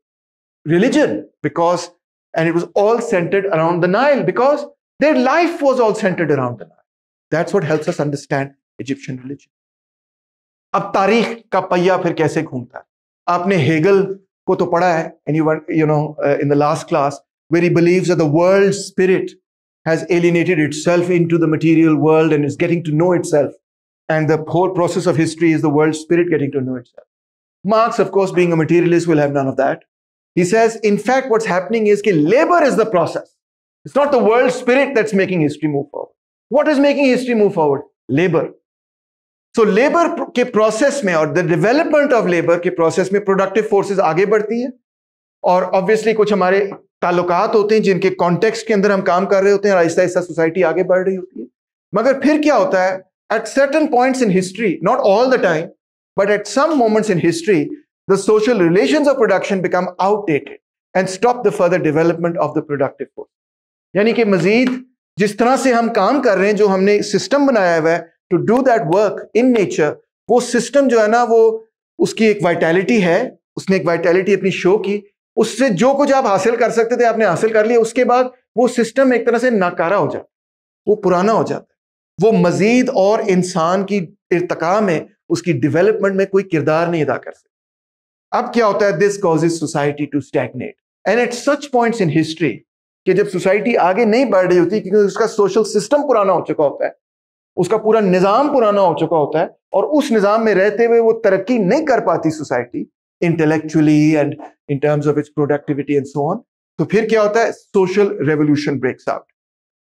religion because, and it was all centered around the Nile because their life was all centered around the Nile. That's what helps us understand Egyptian religion. अब तारीख का पहिया फिर कैसे घूमता है आपने हेगल को तो पढ़ा है and you you know in the last class where he believes the world spirit has alienated itself into the material world and is getting to know itself. And the whole process of history is the world spirit getting to know itself. Marx, of course, being a materialist, will have none of that. He says, in fact, what's happening is that labor is the process. It's not the world spirit that's making history move forward. What is making history move forward? Labor. So labor ke process mein or the development of labor ke process mein productive forces aage badhti hai. obviously kuch humare talukat hote hain jinke context ke andar hum kaam kar rahe hote hain aur aisa aisa society aage badh rahi hoti hai. Magar phir kya hota hai? At certain points in history, not all the time, But at some moments in history, the social relations of production become outdated and stop the further development of the productive force. यानी कि मजीद जिस तरह से हम काम कर रहे हैं जो हमने सिस्टम बनाया हुआ है to do that work in nature वो सिस्टम जो है ना वो उसकी एक वाइटैलिटी है उसने एक वाइटैलिटी अपनी शो की उससे जो कुछ आप हासिल कर सकते थे आपने हासिल कर लिया उसके बाद वो सिस्टम एक तरह से नाकारा हो जाता वो पुराना हो जाता वो मजीद और इंसान की इरतका में उसकी डेवलपमेंट में कोई किरदार नहीं अदा कर सकते अब क्या होता है this causes society to stagnate and at such points in history कि जब सोसाइटी आगे नहीं बढ़ रही होती क्योंकि उसका सोशल सिस्टम पुराना हो चुका होता है उसका पूरा निज़ाम पुराना हो चुका होता है और उस निज़ाम में रहते हुए वो तरक्की नहीं कर पाती society intellectually and in terms of its productivity and so on तो फिर क्या होता है social revolution breaks out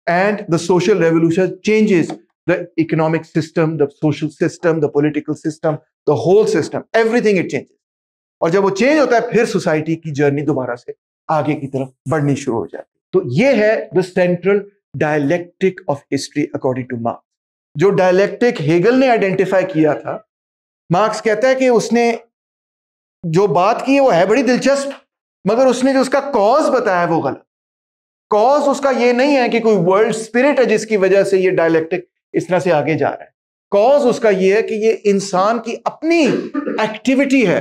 and the social revolution changes the economic system, the social system, the political system, the whole system, everything it changes. और जब वो चेंज होता है फिर सोसाइटी की जर्नी दोबारा से आगे की तरफ बढ़नी शुरू हो जाती है तो ये है the central dialectic of history according to Marx जो डायलेक्टिक हेगल ने आइडेंटिफाई किया था मार्क्स कहता है कि उसने जो बात की है वो है बड़ी दिलचस्प मगर उसने जो उसका कॉज बताया वो गलत कॉज उसका ये नहीं है कि कोई वर्ल्ड स्पिरिट है जिसकी वजह से ये डायलैक्टिक इस तरह से आगे जा रहा है कॉज उसका ये है कि ये इंसान की अपनी एक्टिविटी है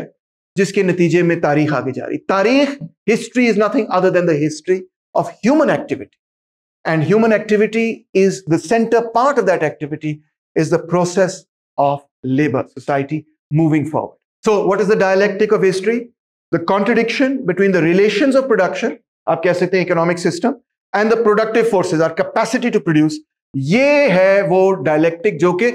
जिसके नतीजे में तारीख आगे जा रही तारीख history is nothing other than the history of human activity and human activity is the centre part of that activity is the process of labour society moving forward so what is the dialectic of history the contradiction between the relation of production आप कह सकते हैं economic system and the productive forces our capacity to produce ये है वो डायलेक्टिक जो कि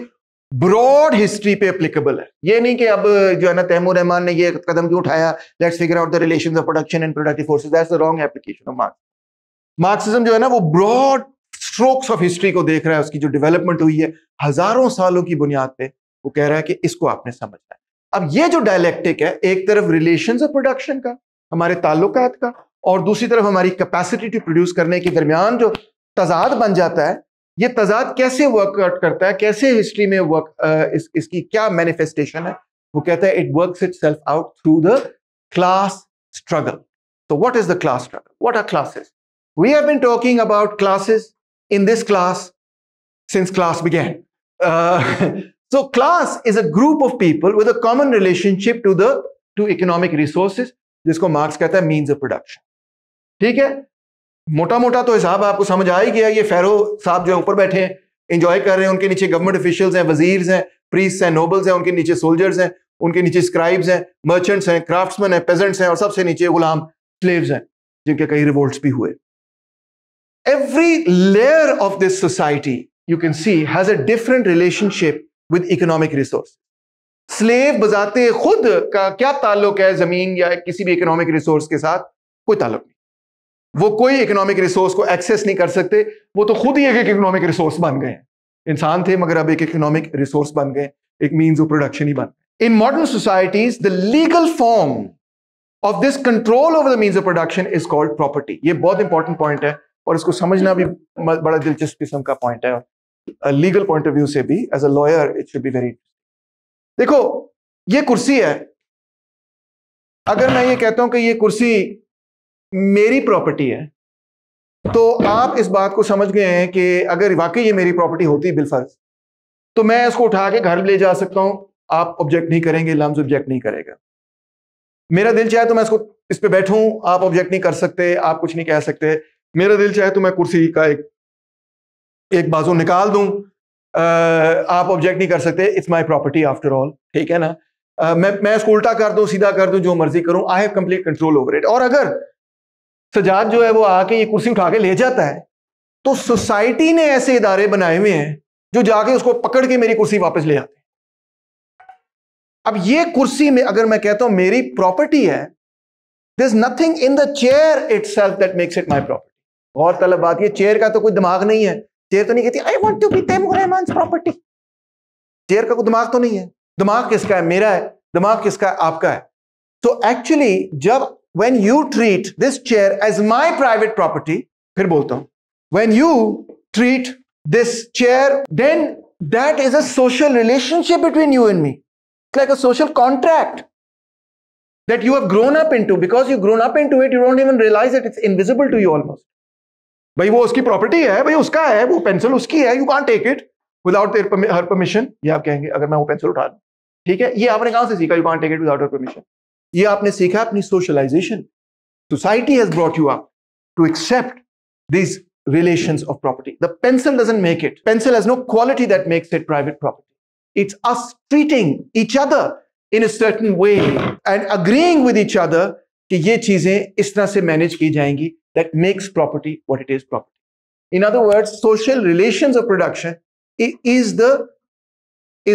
ब्रॉड हिस्ट्री पे अप्लीकेबल है ये नहीं कि अब जो है ना तैमूर रहमान ने ये कदम क्यों उठाया let's figure out the relation of production and productive forces that's the wrong application of Marx Marxism जो है ना वो ब्रॉड स्ट्रोक्स ऑफ हिस्ट्री को देख रहा है उसकी जो डेवलपमेंट हुई है हजारों सालों की बुनियाद पे वो कह रहा है कि इसको आपने समझना है अब ये जो डायलेक्टिक है एक तरफ रिलेशन ऑफ प्रोडक्शन का हमारे ताल्लुकात का और दूसरी तरफ हमारी कैपेसिटी टू प्रोड्यूस करने के दरमियान जो तजाद बन जाता है ये तजाद कैसे वर्कआउट करता है कैसे हिस्ट्री में वर्क इस, इसकी क्या मैनिफेस्टेशन है वो कहता है it works itself out through the class struggle तो what is the class struggle what are classes we have been talking about classes in this class since class began so class is a group of people with a common relationship to the to economic resources जिसको मार्क्स कहता है मीन्स ऑफ प्रोडक्शन ठीक है मोटा मोटा तो हिसाब आपको समझ आ ही गया ये फेरो साहब जो है ऊपर बैठे हैं इंजॉय कर रहे हैं उनके नीचे गवर्नमेंट ऑफिशियल्स हैं वजीर हैं प्रीस हैं नोबल्स हैं उनके नीचे सोल्जर्स हैं उनके नीचे स्क्राइब्स हैं मर्चेंट्स हैं क्राफ्ट्समैन हैं पेजेंट्स हैं और सबसे नीचे गुलाम स्लेव्स हैं जिनके कई रिवोल्ट भी हुए every layer of this society you can see has a different relationship with economic resource slave बजाते खुद का क्या ताल्लुक है जमीन या किसी भी इकोनॉमिक रिसोर्स के साथ कोई ताल्लुक नहीं वो कोई इकोनॉमिक रिसोर्स को एक्सेस नहीं कर सकते वो तो खुद ही एक इकोनॉमिक रिसोर्स बन गए इंसान थे मगर अब एक इकोनॉमिक रिसोर्स बन गए एक मीन ऑफ प्रोडक्शन ही बन गए in modern societies the legal form of this control over the means of production is called property ये बहुत इंपॉर्टेंट पॉइंट है और इसको समझना भी बड़ा दिलचस्प किस्म का पॉइंट है लीगल पॉइंट ऑफ व्यू से भी as a lawyer it should be very देखो ये कुर्सी है अगर मैं ये कहता हूं कि ये कुर्सी मेरी प्रॉपर्टी है तो आप इस बात को समझ गए हैं कि अगर वाकई ये मेरी प्रॉपर्टी होती बिलफर्ज तो मैं इसको उठा के घर ले जा सकता हूं आप ऑब्जेक्ट नहीं करेंगे लम्स ऑब्जेक्ट नहीं करेगा मेरा दिल चाहे तो मैं इसको इस पे बैठूं आप ऑब्जेक्ट नहीं कर सकते आप कुछ नहीं कह सकते मेरा दिल चाहे तो मैं कुर्सी का एक एक बाजू निकाल दूं आ, आप ऑब्जेक्ट नहीं कर सकते it's my property after all ठीक है ना आ, मैं मैं इसको उल्टा कर दूं सीधा कर दूं जो मर्जी करूं I have complete control over it और अगर सजाद जो है वो आके ये कुर्सी उठा के ले जाता है तो सोसाइटी ने ऐसे इदारे बनाए हुए हैं जो जाके उसको पकड़ के मेरी कुर्सी वापस ले आते अब ये कुर्सी में अगर मैं कहता हूं मेरी प्रॉपर्टी है this nothing in the chair itself that makes it my property और तलब बात यह चेयर का तो कोई दिमाग नहीं है चेयर तो नहीं कहती आई वॉन्ट टू बी तेम रहमान प्रॉपर्टी चेयर का कोई दिमाग तो नहीं है दिमाग किसका है मेरा है दिमाग किसका है आपका है तो एक्चुअली जब when you treat this chair as my private property फिर बोलता हूं when you treat this chair then that is a social relationship between you and me it's like a social contract that you have grown up into because you've grown up into it you don't even realize that it's invisible to you almost भाई वो उसकी property है भाई उसका है वो pencil उसकी है you can't take it without her permission. ये आप कहेंगे अगर मैं वो pencil उठा दूं ठीक है ये आपने कहां से सीखा can't take it without her permission. ये आपने सीखा अपनी socialisation society has brought you up to accept this relations of property the pencil doesn't make it pencil has no quality that makes it private property it's us treating each other in a certain way and agreeing with each other कि ये चीजें इस तरह से मैनेज की जाएंगी that makes property what it is property in other words social relations of production is the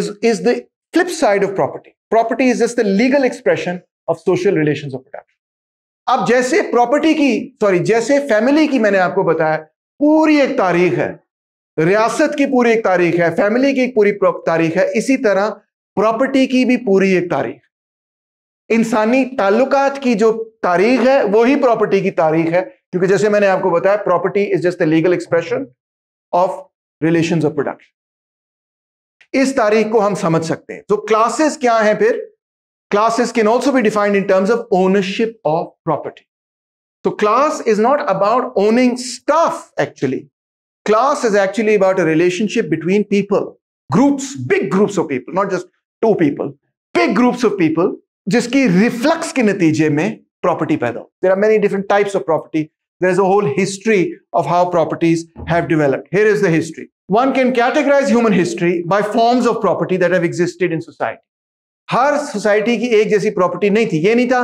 is is the flip side of property property is just the legal expression of social relation of protection अब जैसे प्रॉपर्टी की सॉरी जैसे फैमिली की मैंने आपको बताया पूरी एक तारीख है रियासत की पूरी एक तारीख है फैमिली की एक पूरी तारीख है इसी तरह प्रॉपर्टी की भी पूरी एक तारीख इंसानी ताल्लुकात की जो तारीख है वही प्रॉपर्टी की तारीख है क्योंकि जैसे मैंने आपको बताया property is just the legal expression of relation of production इस तारीख को हम समझ सकते हैं तो क्लासेस क्या हैं फिर Classes can also be defined in terms of ownership of property. So class is not about owning stuff actually. Class is actually about a relationship between people, groups, big groups of people, not just two people, big groups of people जिसकी रिफ्लक्स reflex, नतीजे में प्रॉपर्टी पैदा हो there are many different types of property there is a whole history of how properties have developed here One can categorize human history by forms of property that have existed in society. हर सोसाइटी की एक जैसी प्रॉपर्टी नहीं थी ये नहीं था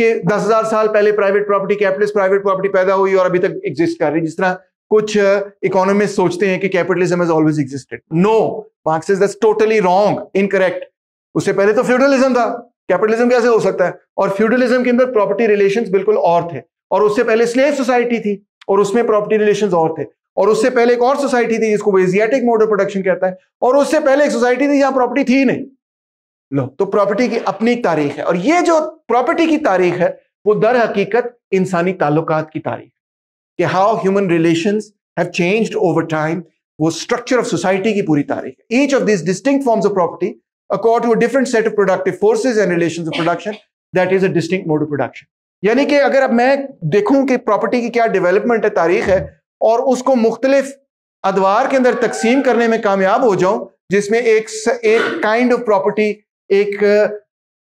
कि दस हजार साल पहले private property capitalist private property पैदा हुई और अभी तक एग्जिस्ट कर रही जिस तरह कुछ इकोनॉमिस्ट uh, सोचते हैं कि capitalism always existed no Marx is totally wrong incorrect उससे पहले तो फ्यूडलिज्म था कैपिटलिज्म कैसे हो सकता है और फ्यूडलिज्म के अंदर प्रॉपर्टी रिलेशन बिल्कुल और थे और उससे पहले स्लेव सोसाइटी थी और उसमें प्रॉपर्टी रिलेशन और थे और उससे पहले एक और सोसाइटी थी जिसको एजियाटिक मोड ऑफ प्रोडक्शन कहता है और उससे पहले एक सोसाइटी थी जहां प्रॉपर्टी थी नहीं लो तो प्रॉपर्टी की अपनी तारीख है और ये जो प्रॉपर्टी की तारीख है वो दर हकीकत इंसानी ताल्लुकात की तारीख कि how human relation have changed over time वो स्ट्रक्चर ऑफ सोसाइटी की पूरी तारीख है each of this distinct forms of property accord to different set of productive forces and relation of production that is a distinct mode of production यानी कि अगर अब मैं देखूं कि प्रॉपर्टी की क्या डेवलपमेंट है तारीख है और उसको मुख्तलिफ अदवार के अंदर तकसीम करने में कामयाब हो जाऊं जिसमें एक काइंड ऑफ प्रॉपर्टी एक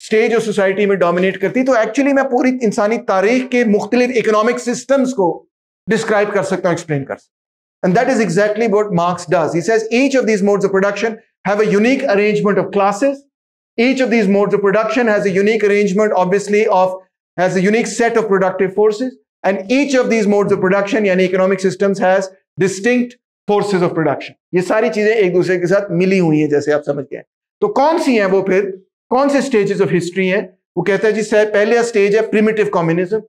स्टेज और सोसाइटी में डोमिनेट करती तो एक्चुअली मैं पूरी इंसानी तारीख के मुख्तलिफ इकोनॉमिक सिस्टम्स को डिस्क्राइब कर सकता हूं एक्सप्लेन कर सकता and that is exactly what Marx does is each of these modes of production have a unique arrangement of classes each of these modes of production has a arrangement obviously of has a set of productive forces and each of these modes of production यानी economic system has distinct forces of production ये सारी चीजें एक दूसरे के साथ मिली हुई है जैसे आप समझ गए तो कौन सी है वो फिर कौन से स्टेजेस ऑफ हिस्ट्री है वो कहता है जी सर पहला स्टेज है प्रिमिटिव कॉम्युनिज्म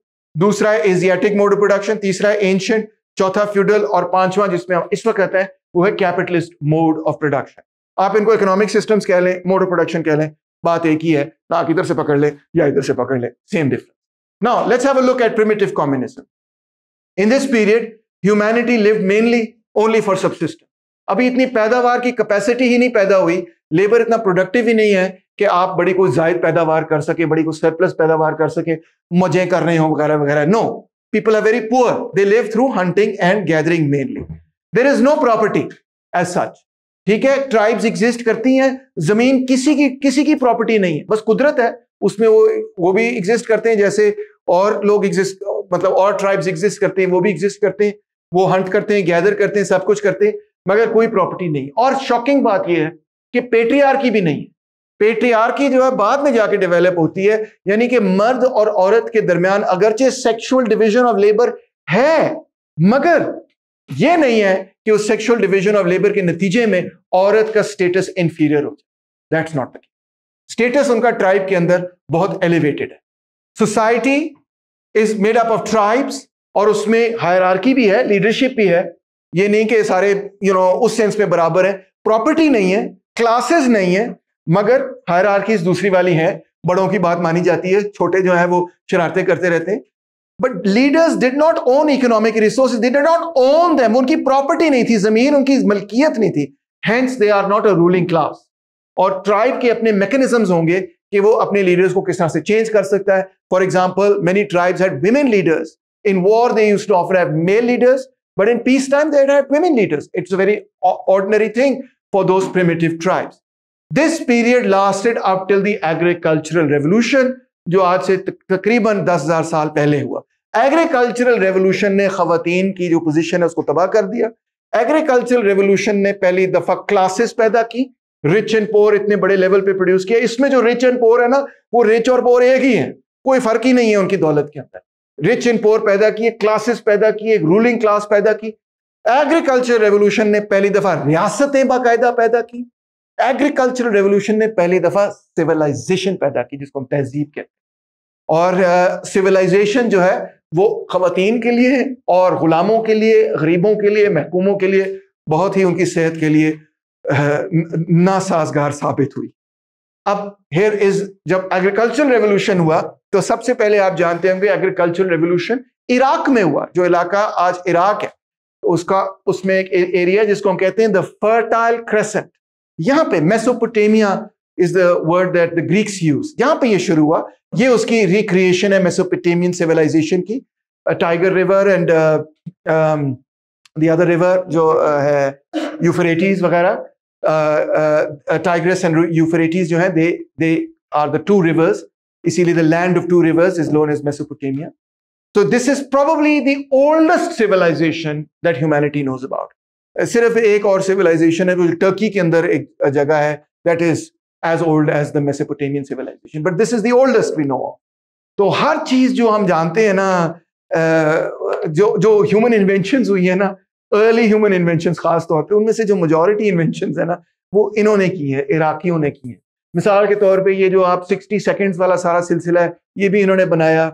दूसरा है एजियाटिक मोड ऑफ प्रोडक्शन तीसरा है एंशियंट चौथा फ्यूडल और पांचवा जिसमें हम इस वक्त कहते हैं वो है कैपिटलिस्ट मोड ऑफ प्रोडक्शन आप इनको इकोनॉमिक सिस्टम्स कह लें मोड ऑफ प्रोडक्शन कह लें बात एक ही है ना आप इधर से पकड़ लें या इधर से पकड़ लें same difference now let's have a look at primitive communism in this period humanity live mainly only for subsistence अभी इतनी पैदावार की कैपेसिटी ही नहीं पैदा हुई लेबर इतना प्रोडक्टिव ही नहीं है कि आप बड़ी कोई जायद पैदावार कर सके बड़ी कोई सरप्लस पैदावार कर सके मजे कर रहे हो वगैरह वगैरह no people are very poor they live through hunting and gathering mainly there is no property as such ठीक है ट्राइब्स एग्जिस्ट करती हैं जमीन किसी की किसी की प्रॉपर्टी नहीं है बस कुदरत है उसमें वो वो भी एग्जिस्ट करते हैं जैसे और लोग एग्जिस्ट मतलब और ट्राइब्स एग्जिस्ट करते हैं वो भी एग्जिस्ट करते हैं वो हंट करते हैं गैदर करते हैं सब कुछ करते हैं मगर कोई प्रॉपर्टी नहीं और शॉकिंग बात यह है कि पेट्रियार्की भी नहीं पेट्रीआरकी जो है बाद में जाके डेवलप होती है यानी कि मर्द और औरत के दरमियान अगरचे सेक्सुअल डिवीजन ऑफ लेबर है मगर यह नहीं है कि उस सेक्सुअल डिवीजन ऑफ लेबर के नतीजे में औरत का स्टेटस इंफीरियर हो जाए दैट्स नॉट द स्टेटस उनका ट्राइब के अंदर बहुत एलिवेटेड है society is made up of tribes और उसमें आर्की भी है लीडरशिप भी है ये नहीं कि सारे यू you नो know, उस सेंस में बराबर है प्रॉपर्टी नहीं है क्लासेस नहीं है मगर हर हायर दूसरी वाली है बड़ों की बात मानी जाती है छोटे जो है वो शरारतें करते रहते हैं but leaders did not own economic resource did not own them उनकी प्रॉपर्टी नहीं थी जमीन उनकी मलकियत नहीं थी hence they are not a ruling class और ट्राइब के अपने मैकेनिज्म होंगे कि वो अपने लीडर्स को किस तरह से चेंज कर सकता है for example many tribes had women leaders in war they use to offer have male leaders but in peace time they had women leaders it's a very thing for those primitive tribes. This period lasted up till the agricultural revolution जो आज से तकरीबन दस हजार साल पहले हुआ एग्रीकल्चरल रेवोल्यूशन ने खातन की जो पोजिशन है उसको तबाह कर दिया एग्रीकल्चरल रेवोल्यूशन ने पहली दफा क्लासेस पैदा की रिच एंड पोर इतने बड़े लेवल पे प्रोड्यूस किया इसमें जो रिच एंड पोर है ना वो रिच और पोर एक ही है कोई फर्क ही नहीं है उनकी दौलत के अंदर रिच एंड पोर पैदा किए क्लासेस पैदा किए रूलिंग क्लास पैदा की एग्रीकल्चर रेवोल्यूशन ने पहली दफा रियासतें बाकायदा पैदा की एग्रीकल्चरल रेवोल्यूशन ने पहली दफा सिविलाइजेशन पैदा की जिसको हम तहजीब कहते हैं और सिविलाइजेशन uh, जो है वो खातन के लिए और गुलामों के लिए गरीबों के लिए महकूमों के लिए बहुत ही उनकी सेहत के लिए uh, नासाजगार साबित हुई अब हेयर इज जब एग्रीकल्चर रेवोल्यूशन हुआ तो सबसे पहले आप जानते होंगे एग्रीकल्चरल रेवोल्यूशन इराक में हुआ जो इलाका आज इराक है उसका उसमें एक एरिया जिसको हम कहते हैं द फर्टाइल क्रेसेंट यहां पे Mesopotamia is the word that the Greeks use यहां पे ये शुरू हुआ ये उसकी रिक्रिएशन है मेसोपोटेमियन सिविलाइजेशन की Tiger river and the other river जो uh, है यूफरेटीज वगैरह टाइग्रेस एंड यूफरेटीज जो है they they are the two rivers इसीलिए the land of two rivers is known as Mesopotamia तो this is probably the oldest civilisation that humanity knows about सिर्फ एक और सिविलाइजेशन है जो टर्की के अंदर एक जगह है that is as old as the Mesopotamian civilisation but this is the oldest we know तो हर चीज जो हम जानते हैं ना जो जो ह्यूमन इन्वेंशन हुई है ना अर्ली ह्यूमन इन्वेंशन खास तौर पे उनमें से जो मेजोरिटी इन्वेंशन है ना वो इन्होंने की है इराकियों ने की है मिसाल के तौर पे ये जो आप 60 सेकंड्स वाला सारा सिलसिला है ये भी इन्होंने बनाया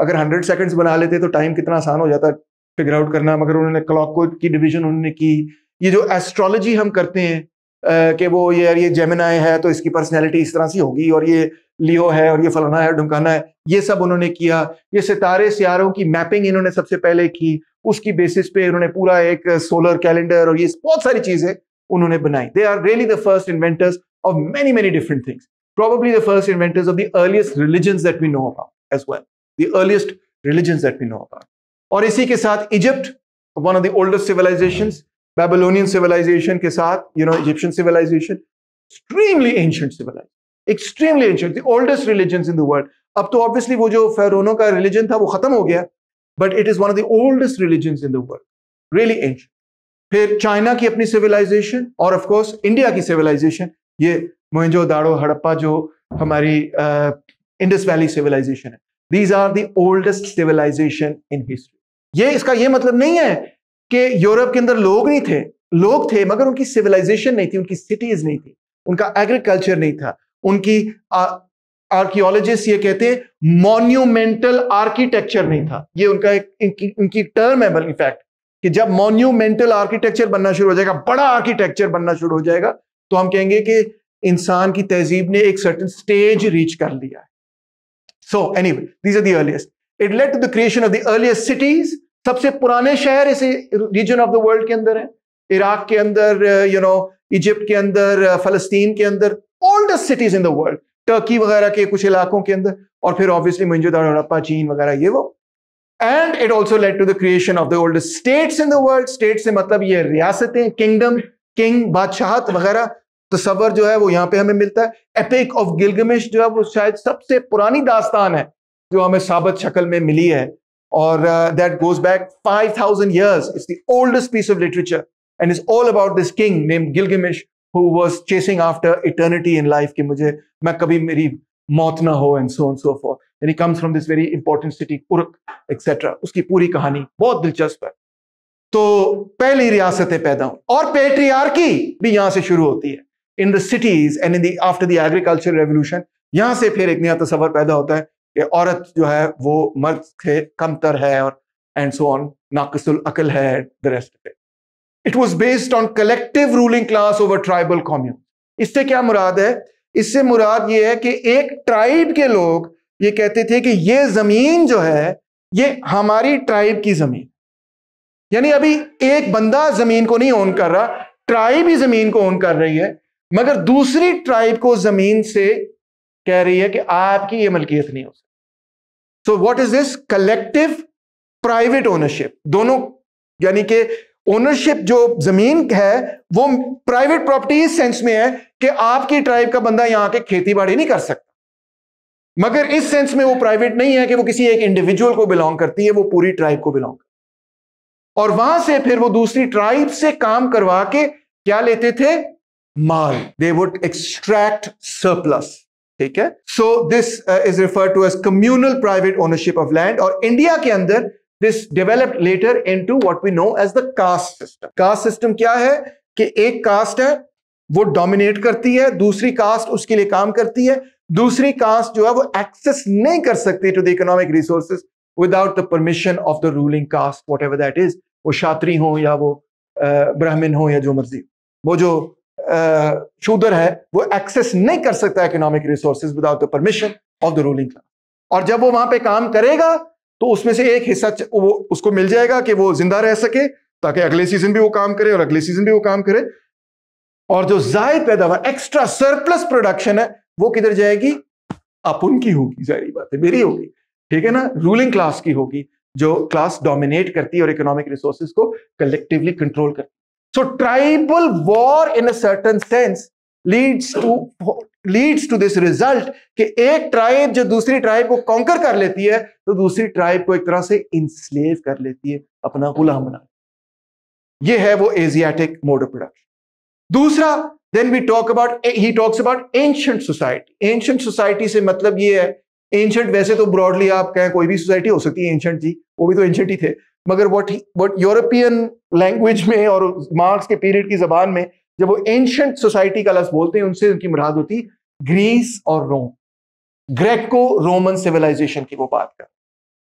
अगर हंड्रेड सेकेंड्स बना लेते तो टाइम कितना आसान हो जाता फिगर आउट करना मगर उन्होंने क्लॉक को की डिवीजन उन्होंने की ये जो एस्ट्रोलॉजी हम करते हैं कि वो ये यार ये जेमिना है तो इसकी पर्सनैलिटी इस तरह सी होगी और ये लियो है और ये फलाना है ढुमकाना है ये सब उन्होंने किया ये सितारे सियारों की मैपिंग इन्होंने सबसे पहले की उसकी बेसिस पे इन्होंने पूरा एक सोलर कैलेंडर और ये बहुत सारी चीजें उन्होंने बनाई they are really the first inventors of many many different things probably the first inventors of the earliest religion that we know about as well the religion that that we know और इसी के साथ Egypt one of the oldest civilisation Babylonian civilisation के साथ you know Egyptian civilisation extremely ancient civilisation extremely ancient the oldest religion in the world अब तो ऑब्वियसली वो जो फेरोनो का रिलीजन था वो खत्म हो गया but it is one of the oldest religion in the world really ancient फिर चाइना की अपनी सिविलाइजेशन और ऑफ कोर्स इंडिया की सिविलाइजेशन ये मोहिंजो दाड़ो हड़प्पा जो हमारी इंडस वैली सिविलाइजेशन है these are the oldest civilisation in history ये इसका ये मतलब नहीं है कि यूरोप के अंदर लोग नहीं थे लोग थे मगर उनकी सिविलाइजेशन नहीं थी उनकी सिटीज नहीं थी उनका एग्रीकल्चर नहीं था उनकी आर्कियोलॉजिस्ट ये कहते हैं मोन्यूमेंटल आर्किटेक्चर नहीं था ये उनका एक इनकी इनकी टर्म है इनफैक्ट कि जब मोन्यूमेंटल आर्किटेक्चर बनना शुरू हो जाएगा बड़ा आर्किटेक्चर बनना शुरू हो जाएगा तो हम कहेंगे कि इंसान की तहजीब ने एक सर्टन स्टेज रीच कर लिया है so any these are the earliest. It led to the creation of the earliest cities. सबसे पुराने शहर इस रीजन ऑफ द वर्ल्ड के अंदर है इराक के अंदर यू नो इजिप्ट के अंदर फलस्तीन uh, के अंदर oldest cities in the world Turkey वगैरह के कुछ इलाकों के अंदर और फिर ऑब्वियसली मंजूदार हड़प्पा चीन वगैरह ये वो and it also led to the creation of the oldest states in the world state से मतलब ये रियासतें किंगडम किंग बादशाहत वगैरह तस्वर तो जो है वो यहाँ पे हमें मिलता है एपिक ऑफ गिलगमिश जो है वो शायद सबसे पुरानी दास्तान है जो हमें साबित शक्ल में मिली है और that goes back 5000 thousand years is the oldest piece of literature and is all about this king name Gilgamesh who was chasing after eternity in life कि मुझे मैं कभी मेरी मौत ना हो and so and so for यानी comes from this very important city Uruk etcetera उसकी पूरी कहानी बहुत दिलचस्प है तो पहली रियासतें पैदा हूं और पेट्रियार्की भी यहां से शुरू होती है in the cities and in the after the agriculture revolution यहां से फिर एक नया तस्वर पैदा होता है कि औरत जो है वो मर्द से कमतर है और एंड सो ऑन नाकसुल अकल है the rest of it it was based on collective ruling class over tribal commune इससे क्या मुराद है इससे मुराद ये है कि एक ट्राइब के लोग ये कहते थे कि ये जमीन जो है ये हमारी ट्राइब की जमीन यानी अभी एक बंदा जमीन को नहीं ओन कर रहा ट्राइब ही जमीन को ओन कर रही है मगर दूसरी ट्राइब को जमीन से कह रही है कि आपकी ये मलकियत नहीं हो सकती so what is this collective private ownership दोनों यानी कि ओनरशिप जो जमीन है वो प्राइवेट प्रॉपर्टी इस सेंस में है कि आपकी ट्राइब का बंदा यहां के खेती बाड़ी नहीं कर सकता मगर इस सेंस में वो प्राइवेट नहीं है कि वो किसी एक इंडिविजुअल को बिलोंग करती है वो पूरी ट्राइब को बिलोंग करती है और वहां से फिर वो दूसरी ट्राइब से काम करवा के क्या लेते थे माल दे वुड एक्सट्रैक्ट सरप्लस ठीक है so this is refer to as communal private ownership of land और इंडिया के अंदर this developed later into what we know as the caste system caste system क्या है कि एक कास्ट है वो डोमिनेट करती है दूसरी कास्ट उसके लिए काम करती है दूसरी कास्ट जो है वो एक्सेस नहीं कर सकती to the economic resources without the permission of the ruling caste whatever that is वो क्षात्री हो या वो uh, ब्राह्मण हो या जो मर्जी वो जो शूदर है वो एक्सेस नहीं कर सकता economic resources without the permission of the ruling class और जब वो वहां पे काम करेगा तो उसमें से एक हिस्सा वो उसको मिल जाएगा कि वो जिंदा रह सके ताकि अगले सीजन भी वो काम करे और अगले सीजन भी वो काम करे और जो जायद पैदावार एक्स्ट्रा सरप्लस प्रोडक्शन है वो किधर जाएगी आप उनकी होगी जारी बात है मेरी होगी ठीक है ना रूलिंग क्लास की होगी जो क्लास डोमिनेट करती है और इकोनॉमिक रिसोर्सेज को कलेक्टिवली कंट्रोल करती है So tribal war in a certain sense leads to leads to this result कि एक ट्राइब जो दूसरी ट्राइब को कॉन्कर कर लेती है तो दूसरी ट्राइब को एक तरह से इंस्लेव कर लेती है अपना गुलाम बना ये है वो एजियाटिक मोड ऑफ प्रोडक्शन दूसरा then we talk about he talks about ancient society ancient society से मतलब ये है एंशंट वैसे तो ब्रॉडली आप कहें कोई भी सोसाइटी हो सकती है एंशंट जी वो भी तो एंशंट ही थे मगर वट वट यूरोपियन लैंग्वेज में और मार्क्स के पीरियड की जबान में जब वो एंशंट सोसाइटी का लफ्ज बोलते हैं उनसे उनकी मुराद होती ग्रीस और रोम ग्रेको रोमन सिविलाइजेशन की वो बात कर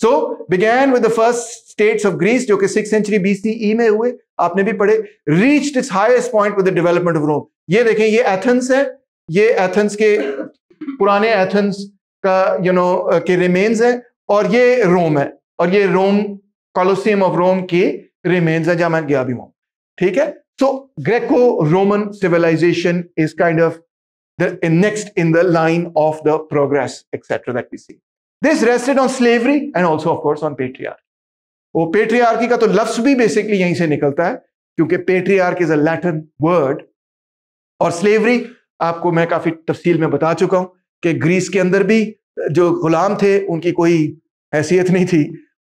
so began with the first states of Greece जो कि six century B C E में हुए आपने भी पढ़े reach its highest point with the development of Rome ये देखें ये एथेंस है ये एथेंस के पुराने एथेंस का यू you नो know, के रिमेन्स है और ये रोम है और ये रोम कॉलोसियम ऑफ रोम के रिमेन्स है जहां मैं गया भी हूं ठीक है so Greco Roman civilisation is kind of the next in the line of the progress etcetera that we see this rested on slavery and also of course on पेट्रीआर वो पेट्रीआरकी का तो लफ्स भी बेसिकली यहीं से निकलता है क्योंकि patriarch is a Latin word और स्लेवरी आपको मैं काफी तफसील में बता चुका हूं कि ग्रीस के अंदर भी जो गुलाम थे उनकी कोई हैसियत नहीं थी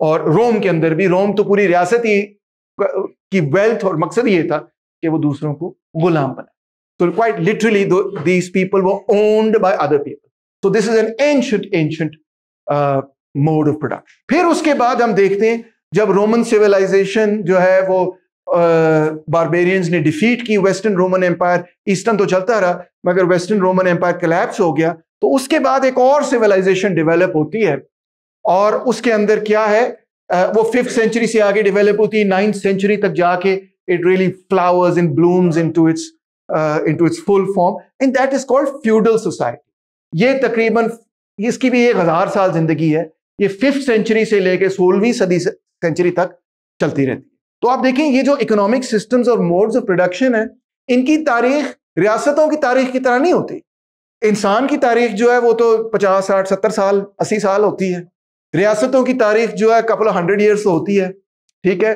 और रोम के अंदर भी रोम तो पूरी रियासत ही की वेल्थ और मकसद ये था कि वो दूसरों को गुलाम बनाए तो क्वाइट लिटरली these पीपल वो owned by other people so this is an ancient ancient mode of production फिर उसके बाद हम देखते हैं जब रोमन सिविलाइजेशन जो है वो बारबेरियंस uh, ने डिफीट की वेस्टर्न रोमन एम्पायर ईस्टर्न तो चलता रहा मगर वेस्टर्न रोमन एम्पायर कलेप्स हो गया तो उसके बाद एक और सिविलाइजेशन डेवलप होती है और उसके अंदर क्या है वो फिफ्थ सेंचुरी से आगे डेवलप होती है नाइन्थ सेंचुरी तक जाके it really flowers in blooms in to its in to its full form in that is called feudal society ये तकरीबन इसकी भी एक हजार साल जिंदगी है ये फिफ्थ सेंचुरी से लेकर सोलहवीं सदी सेंचुरी तक चलती रहती है तो आप देखें ये जो इकोनॉमिक सिस्टम्स और मोड्स ऑफ प्रोडक्शन है इनकी तारीख रियासतों की तारीख की तरह नहीं होती इंसान की तारीख जो है वो तो पचास साठ सत्तर साल अस्सी साल होती है रियासतों की तारीख जो है कपल हंड्रेड ईयर्स होती है ठीक है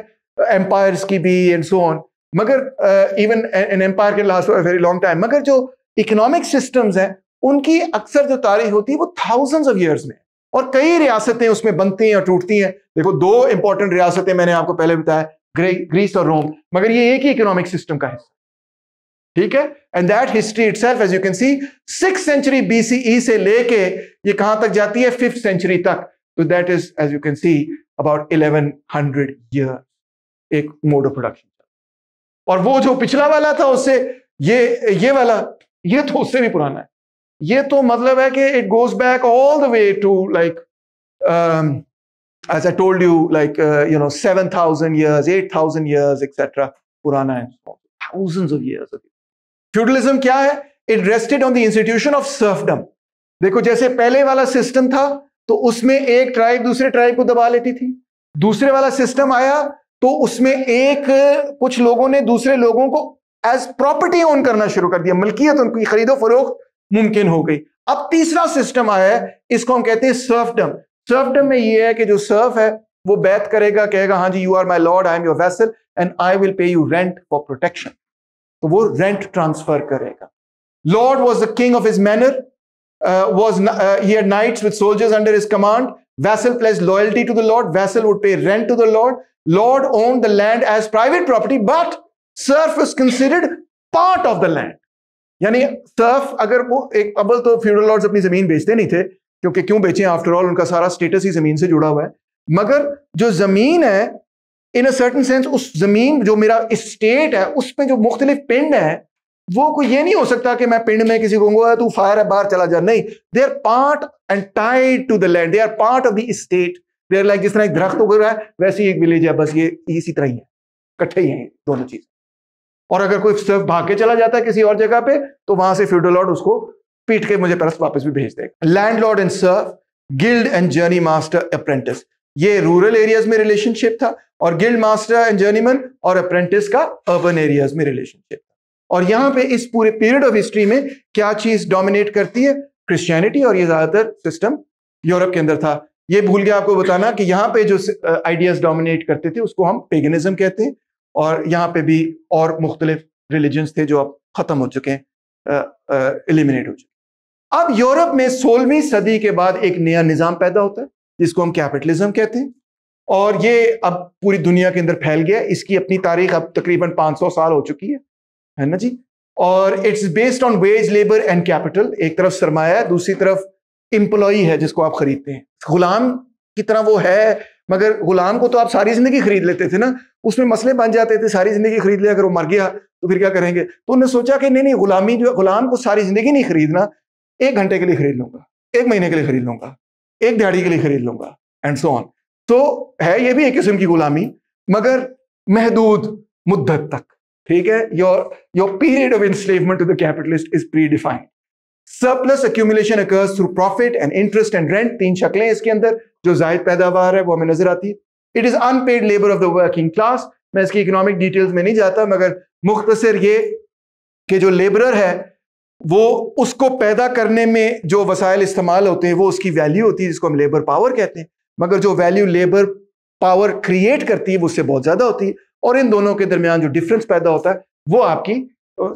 एम्पायर्स की भी एंड सो ऑन मगर इवन एन एम्पायर के लास्ट वेरी लॉन्ग टाइम मगर जो इकोनॉमिक सिस्टम्स हैं उनकी अक्सर जो तारीख होती है वो थाउजेंड्स ऑफ ईयर्स में और कई रियासतें उसमें बनती हैं और टूटती हैं देखो दो इंपॉर्टेंट रियासतें मैंने आपको पहले बताया ग्रीस और रोम मगर ये एक ही इकोनॉमिक सिस्टम का हिस्सा ठीक है and that history itself as you can see six century BCE से लेके ये कहां तक जाती है फिफ्थ सेंचुरी तक So that is, as you can see, about 1100 year एक मोड ऑफ प्रोडक्शन और वो जो पिछला वाला था उससे ये ये वाला ये तो उससे भी पुराना है ये तो मतलब है कि it goes back all the way to like as I told you like you know seven thousand years eight thousand years etcetera पुराना है थाउजेंड ऑफ ईयर्स फ्यूडलिज्म क्या है it rested on the institution of serfdom देखो जैसे पहले वाला सिस्टम था तो उसमें एक ट्राइब दूसरे ट्राइब को दबा लेती थी दूसरे वाला सिस्टम आया तो उसमें एक कुछ लोगों ने दूसरे लोगों को एज प्रॉपर्टी ओन करना शुरू कर दिया मलकियत उनकी खरीदो फरोख्त मुमकिन हो गई अब तीसरा सिस्टम आया है इसको हम कहते हैं सर्फडम सर्फडम में यह है कि जो सर्फ है वो बैत करेगा कहेगा हाँ जी you are my lord I am your vassal and I will pay you rent for protection तो वो रेंट ट्रांसफर करेगा lord was the king of his manor uh, was uh, he had knights with soldiers under his command. Vassal pledged loyalty to the Lord. Vassal would pay rent to the Lord. Lord owned the land as private property, but serf was considered part of the land यानी सर्फ अगर वो एक अबल तो फ्यूडल लॉर्ड्स अपनी जमीन बेचते नहीं थे क्योंकि क्यों बेचें आफ्टर ऑल उनका सारा स्टेटस ही जमीन से जुड़ा हुआ है मगर जो जमीन है इन अ सर्टन सेंस उस जमीन जो मेरा स्टेट है उसमें जो मुख्तलिफ पिंड है वो कोई ये नहीं हो सकता कि मैं पिंड में किसी को कहूंगा तू फायर है बाहर चला जा नहीं they are part and tied to the land they are part of the state they are like जिस तरह एक दरख्त हो रहा है वैसे ही एक विलेज है बस ये इसी तरह ही है इकट्ठे ही है दोनों चीज और अगर कोई सिर्फ भाग के चला जाता है किसी और जगह पे तो वहां से फ्यूडल लॉर्ड उसको पीट के मुझे परस वापस भी भेज देगा landlord and serf guild and journey master apprentice ये रूरल एरियाज में रिलेशनशिप था और गिल्ड मास्टर एंड जर्नीमैन और अप्रेंटिस का अर्बन एरियाज में रिलेशनशिप और यहां पे इस पूरे पीरियड ऑफ हिस्ट्री में क्या चीज डोमिनेट करती है क्रिश्चियनिटी और ये ज्यादातर सिस्टम यूरोप के अंदर था ये भूल गया आपको बताना कि यहां पे जो आइडियाज डोमिनेट करते थे उसको हम पेगनिज्म कहते हैं और यहां पे भी और मुख्तलिफ रिलीजन्स थे जो अब खत्म हो चुके हैं एलिमिनेट हो चुके अब यूरोप में सोलहवीं सदी के बाद एक नया निज़ाम पैदा होता है जिसको हम कैपिटलिज्म कहते हैं और ये अब पूरी दुनिया के अंदर फैल गया इसकी अपनी तारीख अब तकरीबन 500 साल हो चुकी है है ना जी और it's based on wage labour and capital एक तरफ सरमाया है दूसरी तरफ इंप्लॉई है जिसको आप खरीदते हैं गुलाम की तरह वो है मगर गुलाम को तो आप सारी जिंदगी खरीद लेते थे ना उसमें मसले बन जाते थे सारी जिंदगी खरीद लिया अगर वो मर गया तो फिर क्या करेंगे तो उन्होंने सोचा कि नहीं नहीं गुलामी जो गुलाम को सारी जिंदगी नहीं खरीदना एक घंटे के लिए खरीद लूंगा एक महीने के लिए खरीद लूंगा एक दिहाड़ी के लिए खरीद लूंगा एंड सो ऑन तो है ये भी एक किस्म की गुलामी मगर महदूद मुद्दत तक ठीक है your your period of enslavement to the capitalist is predefined surplus accumulation occurs through profit and interest and rent तीन शक्लें इसके अंदर जो जायद पैदावार है वो हमें नजर आती है it is unpaid labour of the working class मैं इसकी इकोनॉमिक डिटेल्स में नहीं जाता मगर मुख्तसर ये कि जो लेबरर है वो उसको पैदा करने में जो वसायल इस्तेमाल होते हैं वो उसकी वैल्यू होती है जिसको हम लेबर पावर कहते हैं मगर जो वैल्यू लेबर पावर क्रिएट करती है वो उससे बहुत ज्यादा होती है और इन दोनों के दरमियान जो डिफरेंस पैदा होता है वो आपकी